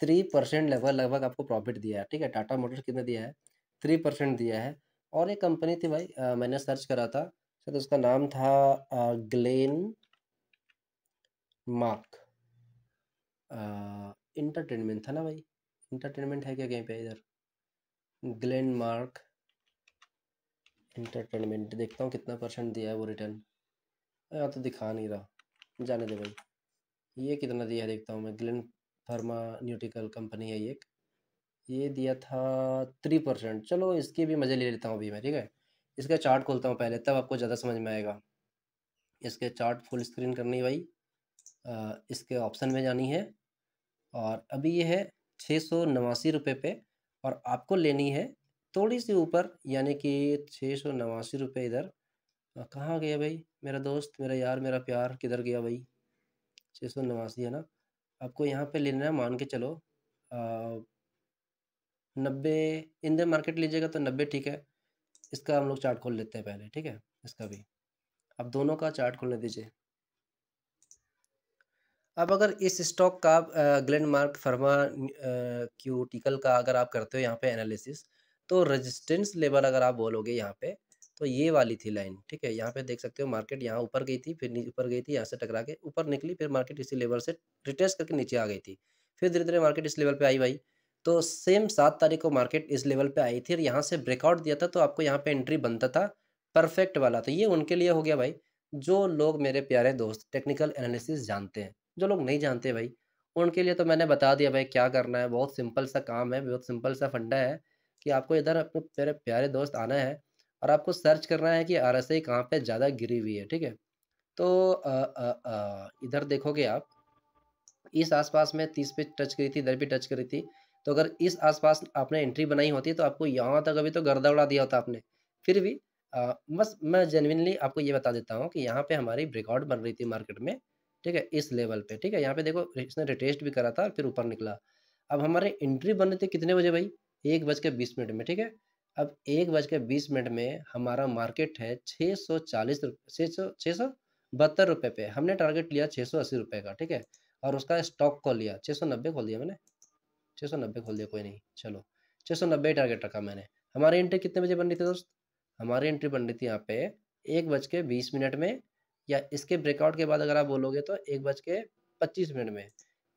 थ्री परसेंट लगभग लगभग आपको प्रॉफिट दिया है ठीक है टाटा मोटर्स कितने दिया है थ्री परसेंट दिया है और एक कंपनी थी भाई आ, मैंने सर्च करा था सर तो उसका नाम था आ, ग्लेन मार्क इंटरटेनमेंट था ना भाई इंटरटेनमेंट है क्या कहीं पे इधर ग्लेन मार्क इंटरटेनमेंट देखता हूँ कितना परसेंट दिया है वो रिटर्न यहाँ तो दिखा नहीं रहा जाने दे भाई ये कितना दिया है देखता हूँ मैं ग्लेन फार्मान्यूटिकल कंपनी है ये एक ये दिया था थ्री परसेंट चलो इसके भी मज़े ले लेता हूँ अभी मैं ठीक है इसका चार्ट खोलता हूँ पहले तब आपको ज़्यादा समझ में आएगा इसके चार्ट फुल स्क्रीन करनी भाई आ, इसके ऑप्शन में जानी है और अभी ये है छः सौ नवासी रुपये पे और आपको लेनी है थोड़ी सी ऊपर यानी कि छः सौ नवासी रुपये इधर कहाँ गया भाई मेरा दोस्त मेरा यार मेरा प्यार किधर गया भाई छः सौ नवासी है ना आपको यहाँ पे लेना है मान के चलो नब्बे इन द मार्केट लीजिएगा तो नब्बे ठीक है इसका हम लोग चार्ट खोल लेते हैं पहले ठीक है इसका भी अब दोनों का चार्ट खोलने दीजिए अब अगर इस स्टॉक का आप ग्लैंड मार्क फर्मा क्यूटिकल का अगर आप करते हो यहाँ पे एनालिसिस तो रेजिस्टेंस लेवल अगर आप बोलोगे यहाँ पे तो ये वाली थी लाइन ठीक है यहाँ पे देख सकते हो मार्केट यहाँ ऊपर गई थी फिर ऊपर गई थी यहाँ से टकरा के ऊपर निकली फिर मार्केट इसी लेवल से रिटेस्ट करके नीचे आ गई थी फिर धीरे धीरे मार्केट इस लेवल पे आई भाई तो सेम सात तारीख को मार्केट इस लेवल पे आई थी और यहाँ से ब्रेकआउट दिया था तो आपको यहाँ पे एंट्री बनता था परफेक्ट वाला तो ये उनके लिए हो गया भाई जो लोग मेरे प्यारे दोस्त टेक्निकल एनालिसिस जानते हैं जो लोग नहीं जानते भाई उनके लिए तो मैंने बता दिया भाई क्या करना है बहुत सिंपल सा काम है बहुत सिंपल सा फंडा है कि आपको इधर अपने मेरे प्यारे दोस्त आना है और आपको सर्च करना है कि आर एस कहाँ पर ज़्यादा गिरी हुई है ठीक है तो इधर देखोगे आप इस आसपास में तीस पे टच करी थी इधर भी टच करी थी तो अगर इस आसपास आपने एंट्री बनाई होती तो आपको यहाँ तक अभी तो गर्दा उड़ा दिया होता आपने फिर भी बस मैं जेनविनली आपको ये बता देता हूँ कि यहाँ पे हमारी ब्रेकआउट बन रही थी मार्केट में ठीक है इस लेवल पे ठीक है यहाँ पे देखो इसने रिटेस्ट भी करा था और फिर ऊपर निकला अब हमारे एंट्री बन रही थी कितने बजे भाई एक बज के बीस मिनट में ठीक है अब एक बज के बीस मिनट में हमारा मार्केट है छः सौ चालीस छः सौ छः सौ बहत्तर रुपये पे हमने टारगेट लिया छः सौ अस्सी रुपये का ठीक है और उसका स्टॉक कॉल लिया छः सौ नब्बे खोल दिया मैंने छः सौ नब्बे खोल दिया कोई नहीं चलो छः सौ नब्बे टारगेट रखा मैंने हमारी एंट्री कितने बजे बन रही थी दोस्त हमारी एंट्री बन रही थी यहाँ पे एक बज के बीस मिनट में या इसके ब्रेकआउट के बाद अगर आप बोलोगे तो एक बज के पच्चीस मिनट में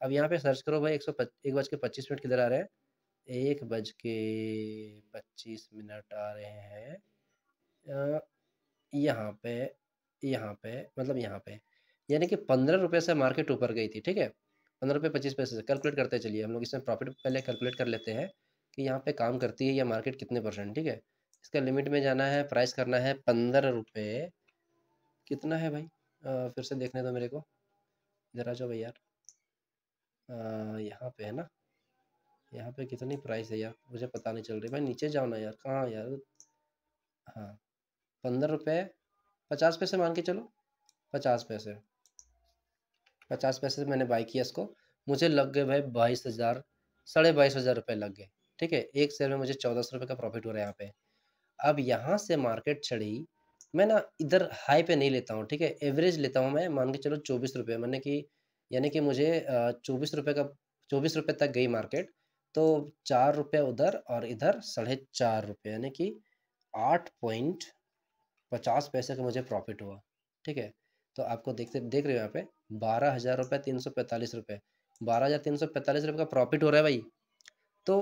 अब यहाँ पे सर्च करो भाई एक सौ एक बज के पच्चीस मिनट किधर आ रहे हैं एक बज के पच्चीस मिनट आ रहे हैं यहाँ पे यहाँ पे मतलब यहाँ पे यानी कि पंद्रह रुपये से मार्केट ऊपर गई थी ठीक है पंद्रह रुपये पच्चीस पैसे से कैलकुलेट करते चलिए हम लोग इसमें प्रॉफिट पहले कैलकुलेट कर लेते हैं कि यहाँ पे काम करती है या मार्केट कितने परसेंट ठीक है इसका लिमिट में जाना है प्राइस करना है पंद्रह रुपये कितना है भाई आ, फिर से देखने दो मेरे को इधर आ जाओ भाई यार यहाँ पे है ना यहाँ पे कितनी प्राइस है यार मुझे पता नहीं चल रही भाई नीचे जाओ ना यार कहाँ यार हाँ पंद्रह रुपये पचास पैसे मान के चलो पचास पैसे पचास पैसे मैंने बाई किया इसको मुझे लग गए भाई बाईस हज़ार साढ़े बाईस हज़ार रुपये लग गए ठीक है एक शेयर में मुझे चौदह सौ रुपये का प्रॉफिट हो रहा है यहाँ पे अब यहाँ से मार्केट चढ़ी मैं ना इधर हाई पे नहीं लेता हूँ ठीक है एवरेज लेता हूँ मैं मान के चलो चौबीस रुपये मैंने कि यानी कि मुझे चौबीस रुपये का चौबीस रुपये तक गई मार्केट तो चार रुपये उधर और इधर साढ़े चार रुपये यानी कि आठ पॉइंट पचास पैसे का मुझे प्रॉफिट हुआ ठीक है तो आपको देखते देख रहे हो यहाँ पे बारह हज़ार रुपये तीन सौ पैंतालीस रुपये बारह हज़ार तीन सौ पैंतालीस रुपये का प्रॉफिट हो रहा है भाई तो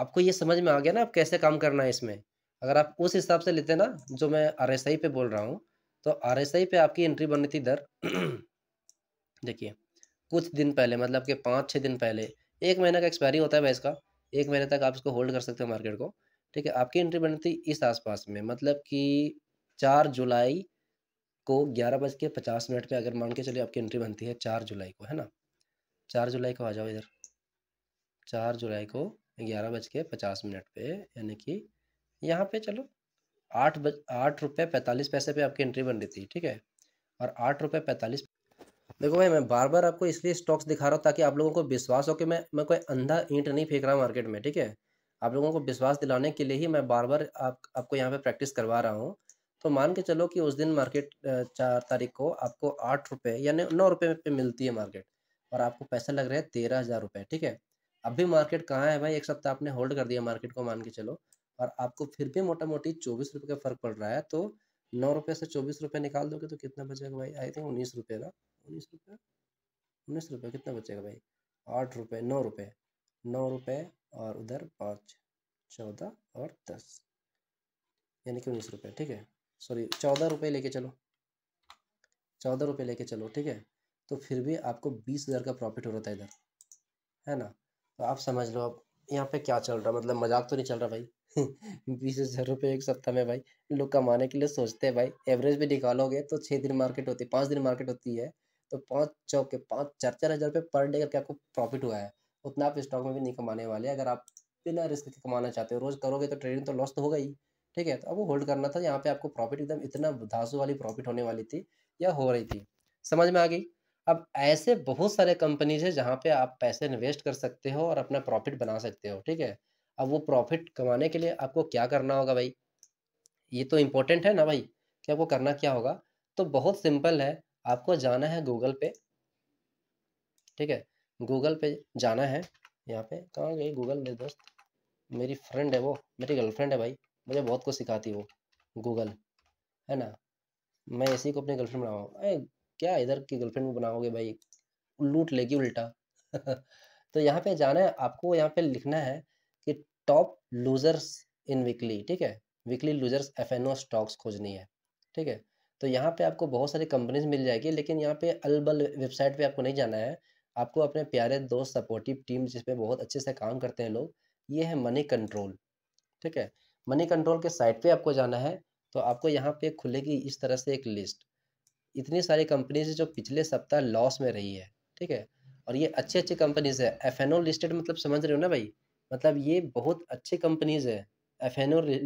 आपको ये समझ में आ गया ना आप कैसे काम करना है इसमें अगर आप उस हिसाब से लेते ना जो मैं आर एस आई पे बोल रहा हूँ तो आर एस आई पे आपकी एंट्री रही थी इधर देखिए कुछ दिन पहले मतलब कि पाँच छः दिन पहले एक महीने का एक्सपायरी होता है भाई इसका एक महीने तक आप इसको होल्ड कर सकते हो मार्केट को ठीक है आपकी एंट्री बनी थी इस आसपास में मतलब कि चार जुलाई को ग्यारह बज के पचास मिनट पर अगर मान के चलिए आपकी एंट्री बनती है चार जुलाई को है ना चार जुलाई को आ जाओ इधर चार जुलाई को ग्यारह बज के पचास मिनट पे यानी कि यहाँ पे चलो आठ बज आठ रुपये पैंतालीस पैसे पे आपकी एंट्री बन रही थी ठीक है और आठ रुपये पैंतालीस देखो भाई मैं बार बार आपको इसलिए स्टॉक्स दिखा रहा हूँ ताकि आप लोगों को विश्वास हो कि मैं मैं कोई अंधा ईंट नहीं फेंक रहा मार्केट में ठीक है आप लोगों को विश्वास दिलाने के लिए ही मैं बार बार आप आपको यहाँ पे प्रैक्टिस करवा रहा हूँ तो मान के चलो कि उस दिन मार्केट चार तारीख को आपको आठ रुपये यानी नौ रुपये पे मिलती है मार्केट और आपको पैसा लग रहा है तेरह हज़ार रुपये ठीक है अब भी मार्केट कहाँ है भाई एक सप्ताह आपने होल्ड कर दिया मार्केट को मान के चलो और आपको फिर भी मोटा मोटी चौबीस रुपये का फर्क पड़ रहा है तो नौ रुपये से चौबीस रुपये निकाल दोगे तो कितना बचेगा भाई आई थिंक उन्नीस रुपये का उन्नीस रुपये उन्नीस रुपये कितना बचेगा भाई आठ रुपये नौ रुपये नौ रुपये और उधर पाँच चौदह और दस यानी कि उन्नीस रुपये ठीक है सॉरी चौदह रुपये लेके चलो चौदह रुपये लेके चलो ठीक है तो फिर भी आपको बीस हज़ार का प्रॉफिट हो रहा था इधर है ना तो आप समझ लो आप यहाँ पे क्या चल रहा मतलब मजाक तो नहीं चल रहा भाई बीस हज़ार रुपये एक सप्ताह में भाई लोग कमाने के लिए सोचते हैं भाई एवरेज भी निकालोगे तो छः दिन मार्केट होती है पाँच दिन मार्केट होती है तो पाँच चौके पाँच चार चार हज़ार रुपये पर डे करके आपको प्रॉफिट हुआ है उतना आप स्टॉक में भी नहीं कमाने वाले अगर आप बिना रिस्क के कमाना चाहते हो रोज़ करोगे तो ट्रेडिंग तो लॉस तो होगा ही ठीक है तो अब होल्ड करना था यहाँ पे आपको प्रॉफिट एकदम इतना धांसू वाली प्रॉफिट होने वाली थी या हो रही थी समझ में आ गई अब ऐसे बहुत सारे कंपनीज है जहाँ पे आप पैसे इन्वेस्ट कर सकते हो और अपना प्रॉफिट बना सकते हो ठीक है अब वो प्रॉफिट कमाने के लिए आपको क्या करना होगा भाई ये तो इम्पोर्टेंट है ना भाई कि आपको करना क्या होगा तो बहुत सिंपल है आपको जाना है गूगल पे ठीक है गूगल पे जाना है यहाँ पे कहाँ गई गूगल मेरे दोस्त मेरी फ्रेंड है वो मेरी गर्लफ्रेंड है भाई मुझे बहुत कुछ सिखाती वो गूगल है ना मैं इसी को अपनी गर्लफ्रेंड बनाऊँ अरे क्या इधर की गर्लफ्रेंड में बनाओगे भाई लूट लेगी उल्टा तो यहाँ पे जाना है आपको यहाँ पे लिखना है कि टॉप लूजर्स इन वीकली ठीक है वीकली लूजर्स एफ स्टॉक्स खोजनी है ठीक है तो यहाँ पे आपको बहुत सारी कंपनीज मिल जाएगी लेकिन यहाँ पे अलबल वेबसाइट पे आपको नहीं जाना है आपको अपने प्यारे दोस्त सपोर्टिव टीम जिसपे बहुत अच्छे से काम करते हैं लोग ये है मनी कंट्रोल ठीक है मनी कंट्रोल के साइट पे आपको जाना है तो आपको यहाँ पे खुलेगी इस तरह से एक लिस्ट इतनी सारी कंपनीज जो पिछले सप्ताह लॉस में रही है ठीक है और ये अच्छी अच्छी कंपनीज है एफ लिस्टेड मतलब समझ रहे हो ना भाई मतलब ये बहुत अच्छी कंपनीज है एफ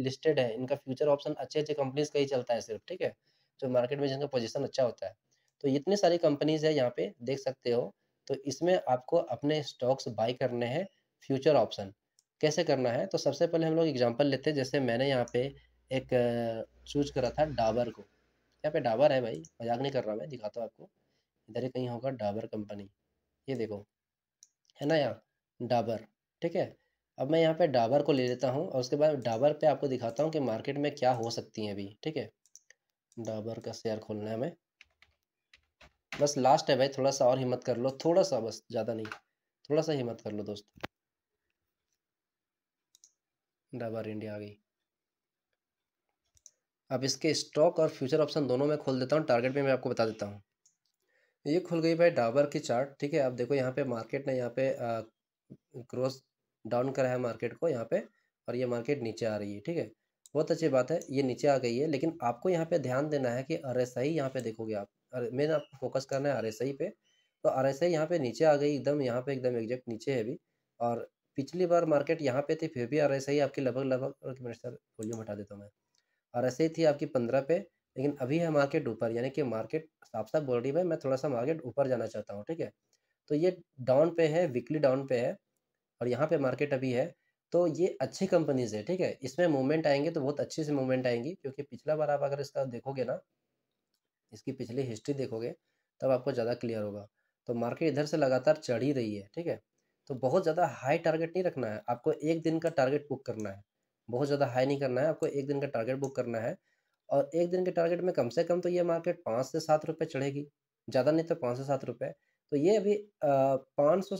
लिस्टेड है इनका फ्यूचर ऑप्शन अच्छे अच्छे कंपनीज का ही चलता है सिर्फ ठीक है जो तो मार्केट में जिनका पोजिशन अच्छा होता है तो इतने सारी कंपनीज है यहाँ पे देख सकते हो तो इसमें आपको अपने स्टॉक्स बाई करने हैं फ्यूचर ऑप्शन कैसे करना है तो सबसे पहले हम लोग एग्जाम्पल लेते हैं जैसे मैंने यहाँ पे एक चूज करा था डाबर को यहाँ पे डाबर है भाई मजाक नहीं कर रहा मैं दिखाता हूँ आपको इधर ही कहीं होगा डाबर कंपनी ये देखो है ना यहाँ डाबर ठीक है अब मैं यहाँ पे डाबर को ले लेता हूँ और उसके बाद डाबर पे आपको दिखाता हूँ कि मार्केट में क्या हो सकती है अभी ठीक है डाबर का शेयर खोलना है हमें बस लास्ट है भाई थोड़ा सा और हिम्मत कर लो थोड़ा सा बस ज़्यादा नहीं थोड़ा सा हिम्मत कर लो दोस्तों डाबर इंडिया आ गई अब इसके स्टॉक और फ्यूचर ऑप्शन दोनों में खोल देता हूँ टारगेट में मैं आपको बता देता हूँ ये खुल गई भाई डाबर की चार्ट ठीक है आप देखो यहाँ पे मार्केट ने यहाँ पे क्रॉस डाउन करा है मार्केट को यहाँ पे और ये मार्केट नीचे आ रही है ठीक है बहुत अच्छी बात है ये नीचे आ गई है लेकिन आपको यहाँ पे ध्यान देना है कि आर एस आई यहाँ पे देखोगे आप मेन आपको फोकस करना है आर एस आई पे तो आर एस आई यहाँ पे नीचे आ गई एकदम यहाँ पे एकदम एग्जैक्ट नीचे है अभी और पिछली बार मार्केट यहाँ पे थी फिर भी आर एस आई आपकी लगभग लगभग सर वॉल्यूम हटा देता हूँ मैं आर एस आई थी आपकी पंद्रह पे लेकिन अभी है मार्केट ऊपर यानी कि मार्केट साफ साफ बोल रही है मैं थोड़ा सा मार्केट ऊपर जाना चाहता हूँ ठीक है तो ये डाउन पे है वीकली डाउन पे है और यहाँ पे मार्केट अभी है तो ये अच्छी कंपनीज है ठीक है इसमें मूवमेंट आएंगे तो बहुत अच्छे से मूवमेंट आएंगी क्योंकि पिछला बार आप अगर इसका देखोगे ना इसकी पिछली हिस्ट्री देखोगे तब आपको ज़्यादा क्लियर होगा तो मार्केट इधर से लगातार चढ़ ही रही है ठीक है तो बहुत ज़्यादा हाई टारगेट नहीं रखना है आपको एक दिन का टारगेट बुक करना है बहुत ज़्यादा हाई नहीं करना है आपको एक दिन का टारगेट बुक करना है और एक दिन के टारगेट में कम से कम तो ये मार्केट पाँच से सात रुपये चढ़ेगी ज़्यादा नहीं तो पाँच से सात रुपये तो ये अभी पाँच सौ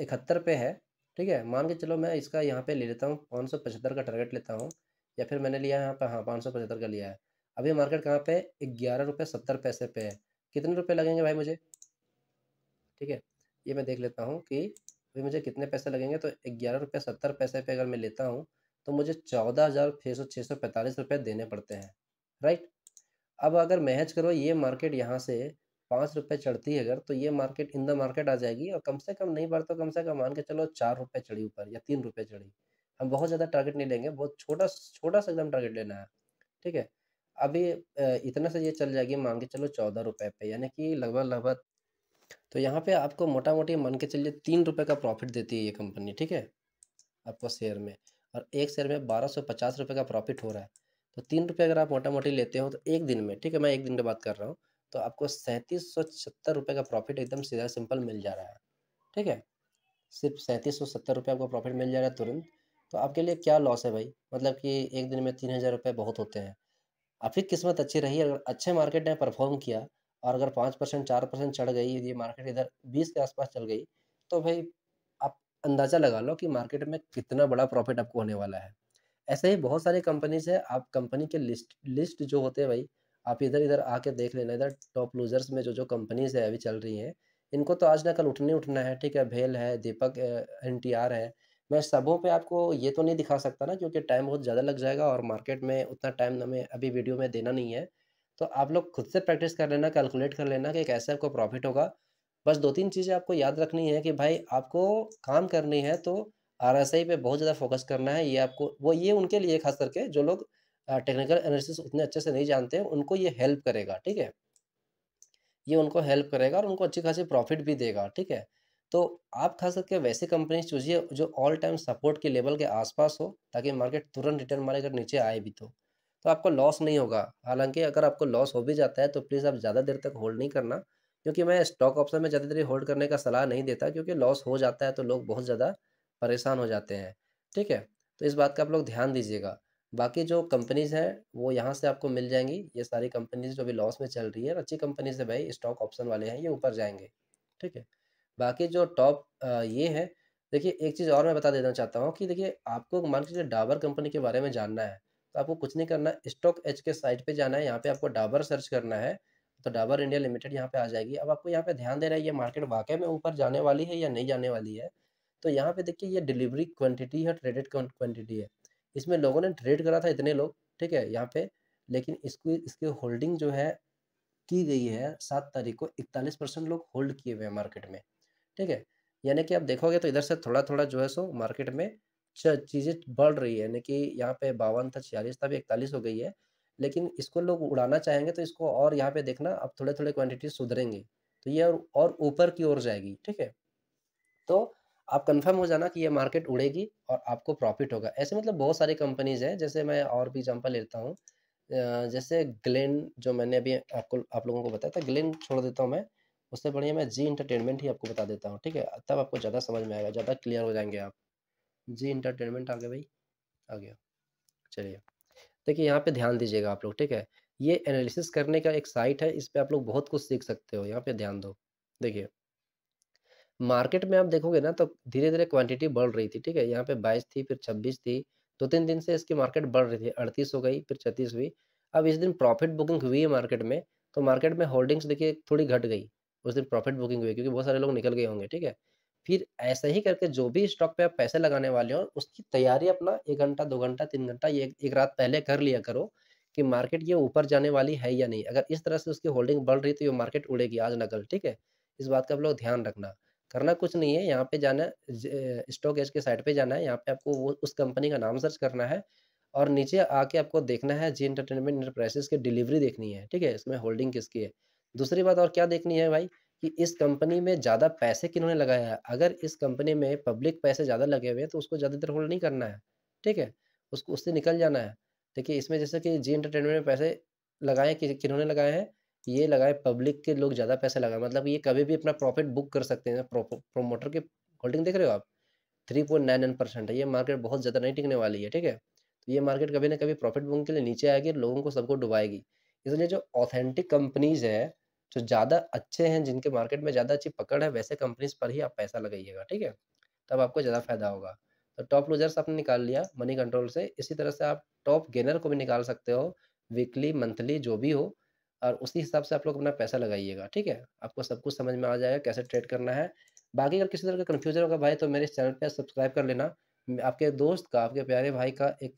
इकहत्तर पे है ठीक है मान के चलो मैं इसका यहाँ पे ले लेता हूँ पाँच सौ पचहत्तर का टारगेट लेता हूँ या फिर मैंने लिया है यहाँ पर हाँ पाँच सौ पचहत्तर का लिया है अभी मार्केट कहाँ पे ग्यारह रुपये सत्तर पैसे पे है कितने रुपये लगेंगे भाई मुझे ठीक है ये मैं देख लेता हूँ कि अभी मुझे कितने पैसे लगेंगे तो ग्यारह रुपये सत्तर पैसे पे अगर मैं लेता हूँ तो मुझे चौदह हज़ार छः सौ छः सौ पैंतालीस रुपये देने पड़ते हैं राइट अब अगर महज करो ये मार्केट यहाँ से पाँच रुपये चढ़ती है अगर तो ये मार्केट इन द मार्केट आ जाएगी और कम से कम नहीं बढ़ता तो कम से कम मान के चलो चार रुपये चढ़ी ऊपर या तीन रुपये चढ़ी हम बहुत ज़्यादा टारगेट नहीं लेंगे बहुत छोटा छोटा सा एकदम टारगेट लेना है ठीक है अभी इतना से ये चल जाएगी मान के चलो चौदह रुपये पे यानी कि लगभग लगभग तो यहाँ पे आपको मोटा मोटी मान के चलिए तीन रुपये का प्रॉफिट देती है ये कंपनी ठीक है आपको शेयर में और एक शेयर में बारह सौ पचास रुपये का प्रॉफिट हो रहा है तो तीन रुपये अगर आप मोटा मोटी लेते हो तो एक दिन में ठीक है मैं एक दिन की बात कर रहा हूँ तो आपको सैंतीस सौ सत्तर रुपये का प्रॉफिट एकदम सीधा सिंपल मिल जा रहा है ठीक है सिर्फ सैंतीस सौ सत्तर रुपये आपको प्रॉफिट मिल जा रहा है तुरंत तो आपके लिए क्या लॉस है भाई मतलब कि एक दिन में तीन हज़ार रुपये बहुत होते हैं आपकी किस्मत अच्छी रही अगर अच्छे मार्केट ने परफॉर्म किया और अगर पाँच परसेंट चार परसेंट चढ़ गई ये मार्केट इधर बीस के आसपास चल गई तो भाई आप अंदाज़ा लगा लो कि मार्केट में कितना बड़ा प्रॉफिट आपको होने वाला है ऐसे ही बहुत सारी कंपनीज है आप कंपनी के लिस्ट लिस्ट जो होते हैं भाई आप इधर इधर आके देख लेना इधर टॉप लूजर्स में जो जो कंपनीज है अभी चल रही हैं इनको तो आज ना कल उठने उठना है ठीक है भेल है दीपक एन है मैं सबों पे आपको ये तो नहीं दिखा सकता ना क्योंकि टाइम बहुत ज़्यादा लग जाएगा और मार्केट में उतना टाइम हमें अभी वीडियो में देना नहीं है तो आप लोग खुद से प्रैक्टिस कर लेना कैलकुलेट कर लेना कि कैसे आपको प्रॉफिट होगा बस दो तीन चीज़ें आपको याद रखनी है कि भाई आपको काम करनी है तो आर पे बहुत ज़्यादा फोकस करना है ये आपको वो ये उनके लिए खास करके जो लोग टेक्निकल एनालिसिस उतने अच्छे से नहीं जानते हैं उनको ये हेल्प करेगा ठीक है ये उनको हेल्प करेगा और उनको अच्छी खासी प्रॉफिट भी देगा ठीक है तो आप खास करके वैसी कंपनीज चूजिए जो ऑल टाइम सपोर्ट के लेवल के आसपास हो ताकि मार्केट तुरंत रिटर्न मारे अगर नीचे आए भी तो तो आपको लॉस नहीं होगा हालांकि अगर आपको लॉस हो भी जाता है तो प्लीज़ आप ज़्यादा देर तक होल्ड नहीं करना क्योंकि मैं स्टॉक ऑप्शन में ज़्यादा देर होल्ड करने का सलाह नहीं देता क्योंकि लॉस हो जाता है तो लोग बहुत ज़्यादा परेशान हो जाते हैं ठीक है तो इस बात का आप लोग ध्यान दीजिएगा बाकी जो कंपनीज हैं वो यहाँ से आपको मिल जाएंगी ये सारी कंपनीज जो अभी लॉस में चल रही है अच्छी कंपनीज है भाई स्टॉक ऑप्शन वाले हैं ये ऊपर जाएंगे ठीक है बाकी जो टॉप ये है देखिए एक चीज़ और मैं बता देना चाहता हूँ कि देखिए आपको मान लीजिए डाबर कंपनी के बारे में जानना है तो आपको कुछ नहीं करना स्टॉक एच के साइट पर जाना है यहाँ पर आपको डाबर सर्च करना है तो डाबर इंडिया लिमिटेड यहाँ पर आ जाएगी अब आपको यहाँ पर ध्यान दे रहा है ये मार्केट वाकई में ऊपर जाने वाली है या नहीं जाने वाली है तो यहाँ पर देखिए ये डिलीवरी क्वान्टिटी है ट्रेडेड क्वान्टिटी है इसमें लोगों ने ट्रेड करा था इतने लोग ठीक है यहाँ पे लेकिन इसको इसकी होल्डिंग जो है की गई है सात तारीख को इकतालीस परसेंट लोग होल्ड किए हुए हैं मार्केट में ठीक है यानी कि आप देखोगे तो इधर से थोड़ा थोड़ा जो है सो मार्केट में चीज़ें बढ़ रही है यानी कि यहाँ पे बावन था छियालीस था अभी इकतालीस हो गई है लेकिन इसको लोग उड़ाना चाहेंगे तो इसको और यहाँ पे देखना अब थोड़े थोड़े क्वान्टिटी सुधरेंगे तो ये और ऊपर की ओर जाएगी ठीक है तो आप कंफर्म हो जाना कि ये मार्केट उड़ेगी और आपको प्रॉफिट होगा ऐसे मतलब बहुत सारी कंपनीज हैं जैसे मैं और भी एग्जांपल लेता हूँ जैसे ग्लेन जो मैंने अभी आपको आप लोगों को बताया था ग्लेन छोड़ देता हूँ मैं उससे बढ़िया मैं जी इंटरटेनमेंट ही आपको बता देता हूँ ठीक है तब आपको ज़्यादा समझ में आएगा ज़्यादा क्लियर हो जाएंगे आप जी इंटरटेनमेंट आ गया भाई आ गया चलिए देखिए यहाँ पे ध्यान दीजिएगा आप लोग ठीक है ये एनालिसिस करने का एक साइट है इस पर आप लोग बहुत कुछ सीख सकते हो यहाँ पे ध्यान दो देखिए मार्केट में आप देखोगे ना तो धीरे धीरे क्वांटिटी बढ़ रही थी ठीक है यहाँ पे बाईस थी फिर छब्बीस थी दो तीन दिन से इसकी मार्केट बढ़ रही थी अड़तीस हो गई फिर छत्तीस हुई अब इस दिन प्रॉफिट बुकिंग हुई है मार्केट में तो मार्केट में होल्डिंग्स देखिए थोड़ी घट गई उस दिन प्रॉफिट बुकिंग हुई क्योंकि बहुत सारे लोग निकल गए होंगे ठीक है फिर ऐसे ही करके जो भी स्टॉक पे आप पैसे लगाने वाले हो उसकी तैयारी अपना एक घंटा दो घंटा तीन घंटा ये एक रात पहले कर लिया करो कि मार्केट ये ऊपर जाने वाली है या नहीं अगर इस तरह से उसकी होल्डिंग बढ़ रही तो ये मार्केट उड़ेगी आज नकल ठीक है इस बात का आप लोग ध्यान रखना करना कुछ नहीं है यहाँ पे जाना स्टॉक एज के साइट पे जाना है यहाँ पे आपको वो उस कंपनी का नाम सर्च करना है और नीचे आके आपको देखना है जी एंटरटेनमेंट इंटरप्राइजेस की डिलीवरी देखनी है ठीक है इसमें होल्डिंग किसकी है दूसरी बात और क्या देखनी है भाई कि इस कंपनी में ज़्यादा पैसे किन्होंने लगाया है अगर इस कंपनी में पब्लिक पैसे ज़्यादा लगे हुए हैं तो उसको ज़्यादा देर होल्ड नहीं करना है ठीक है उसको उससे निकल जाना है देखिए इसमें जैसे कि जी एंटरटेनमेंट में पैसे लगाए कि किन्होंने लगाए हैं ये लगाए पब्लिक के लोग ज़्यादा पैसा लगाए मतलब ये कभी भी अपना प्रॉफिट बुक कर सकते हैं प्रोमोटर की होल्डिंग देख रहे हो आप three point nine nine percent है ये मार्केट बहुत ज़्यादा नहीं टिकने वाली है ठीक है तो ये मार्केट कभी ना कभी प्रॉफिट बुकिंग के लिए नीचे आएगी लोगों को सबको डुबाएगी इसलिए जो ऑथेंटिक कंपनीज है जो ज़्यादा अच्छे हैं जिनके मार्केट में ज़्यादा अच्छी पकड़ है वैसे कंपनीज पर ही आप पैसा लगाइएगा ठीक है तब आपको ज़्यादा फायदा होगा तो टॉप लूजर्स आपने निकाल लिया मनी कंट्रोल से इसी तरह से आप टॉप गेनर को भी निकाल सकते हो वीकली मंथली जो भी हो और उसी हिसाब से आप लोग अपना पैसा लगाइएगा ठीक है आपको सब कुछ समझ में आ जाएगा कैसे ट्रेड करना है बाकी अगर किसी तरह का कन्फ्यूजन होगा भाई तो मेरे चैनल पर सब्सक्राइब कर लेना आपके दोस्त का आपके प्यारे भाई का एक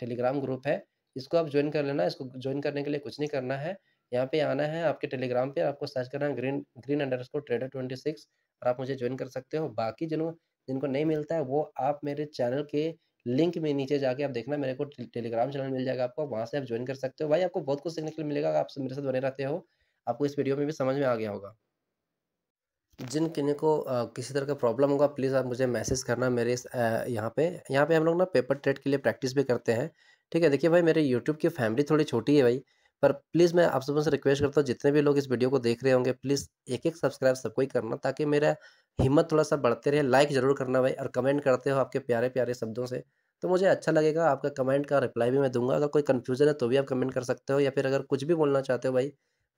टेलीग्राम ग्रुप है इसको आप ज्वाइन कर लेना इसको ज्वाइन करने के लिए कुछ नहीं करना है यहाँ पे आना है आपके टेलीग्राम पे आपको सर्च करना है green green underscore trader twenty six और आप मुझे ज्वाइन कर सकते हो बाकी जिन जिनको नहीं मिलता है वो आप मेरे चैनल के लिंक में नीचे जाके आप देखना मेरे को टेलीग्राम चैनल मिल जाएगा आपको वहाँ से आप ज्वाइन कर सकते हो भाई आपको बहुत कुछ सीखने के लिए मिलेगा आप मेरे साथ बने रहते हो आपको इस वीडियो में भी समझ में आ गया होगा जिन किन्हीं को आ, किसी तरह का प्रॉब्लम होगा प्लीज़ आप मुझे मैसेज करना मेरे इस यहाँ पे यहाँ पे हम लोग ना पेपर ट्रेड के लिए प्रैक्टिस भी करते हैं ठीक है देखिए भाई मेरे यूट्यूब की फैमिली थोड़ी छोटी है भाई पर प्लीज़ मैं आप सबसे रिक्वेस्ट करता हूँ जितने भी लोग इस वीडियो को देख रहे होंगे प्लीज़ एक एक सब्सक्राइब सबको ही करना ताकि मेरा हिम्मत थोड़ा सा बढ़ते रहे लाइक ज़रूर करना भाई और कमेंट करते हो आपके प्यारे प्यारे शब्दों से तो मुझे अच्छा लगेगा आपका कमेंट का रिप्लाई भी मैं दूंगा अगर कोई कन्फ्यूजन है तो भी आप कमेंट कर सकते हो या फिर अगर कुछ भी बोलना चाहते हो भाई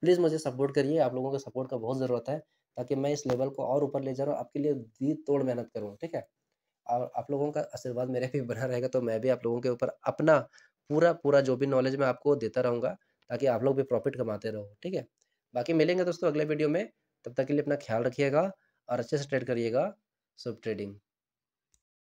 प्लीज़ मुझे सपोर्ट करिए आप लोगों के सपोर्ट का बहुत ज़रूरत है ताकि मैं इस लेवल को और ऊपर ले जा रहा हूँ आपके लिए दी तोड़ मेहनत करूँ ठीक है और आप लोगों का आशीर्वाद मेरे भी बना रहेगा तो मैं भी आप लोगों के ऊपर अपना पूरा पूरा जो भी नॉलेज मैं आपको देता रहूँगा ताकि आप लोग भी प्रॉफिट कमाते रहो ठीक है बाकी मिलेंगे दोस्तों अगले वीडियो में तब तक के लिए अपना ख्याल रखिएगा और अच्छे से ट्रेड करिएगा सब ट्रेडिंग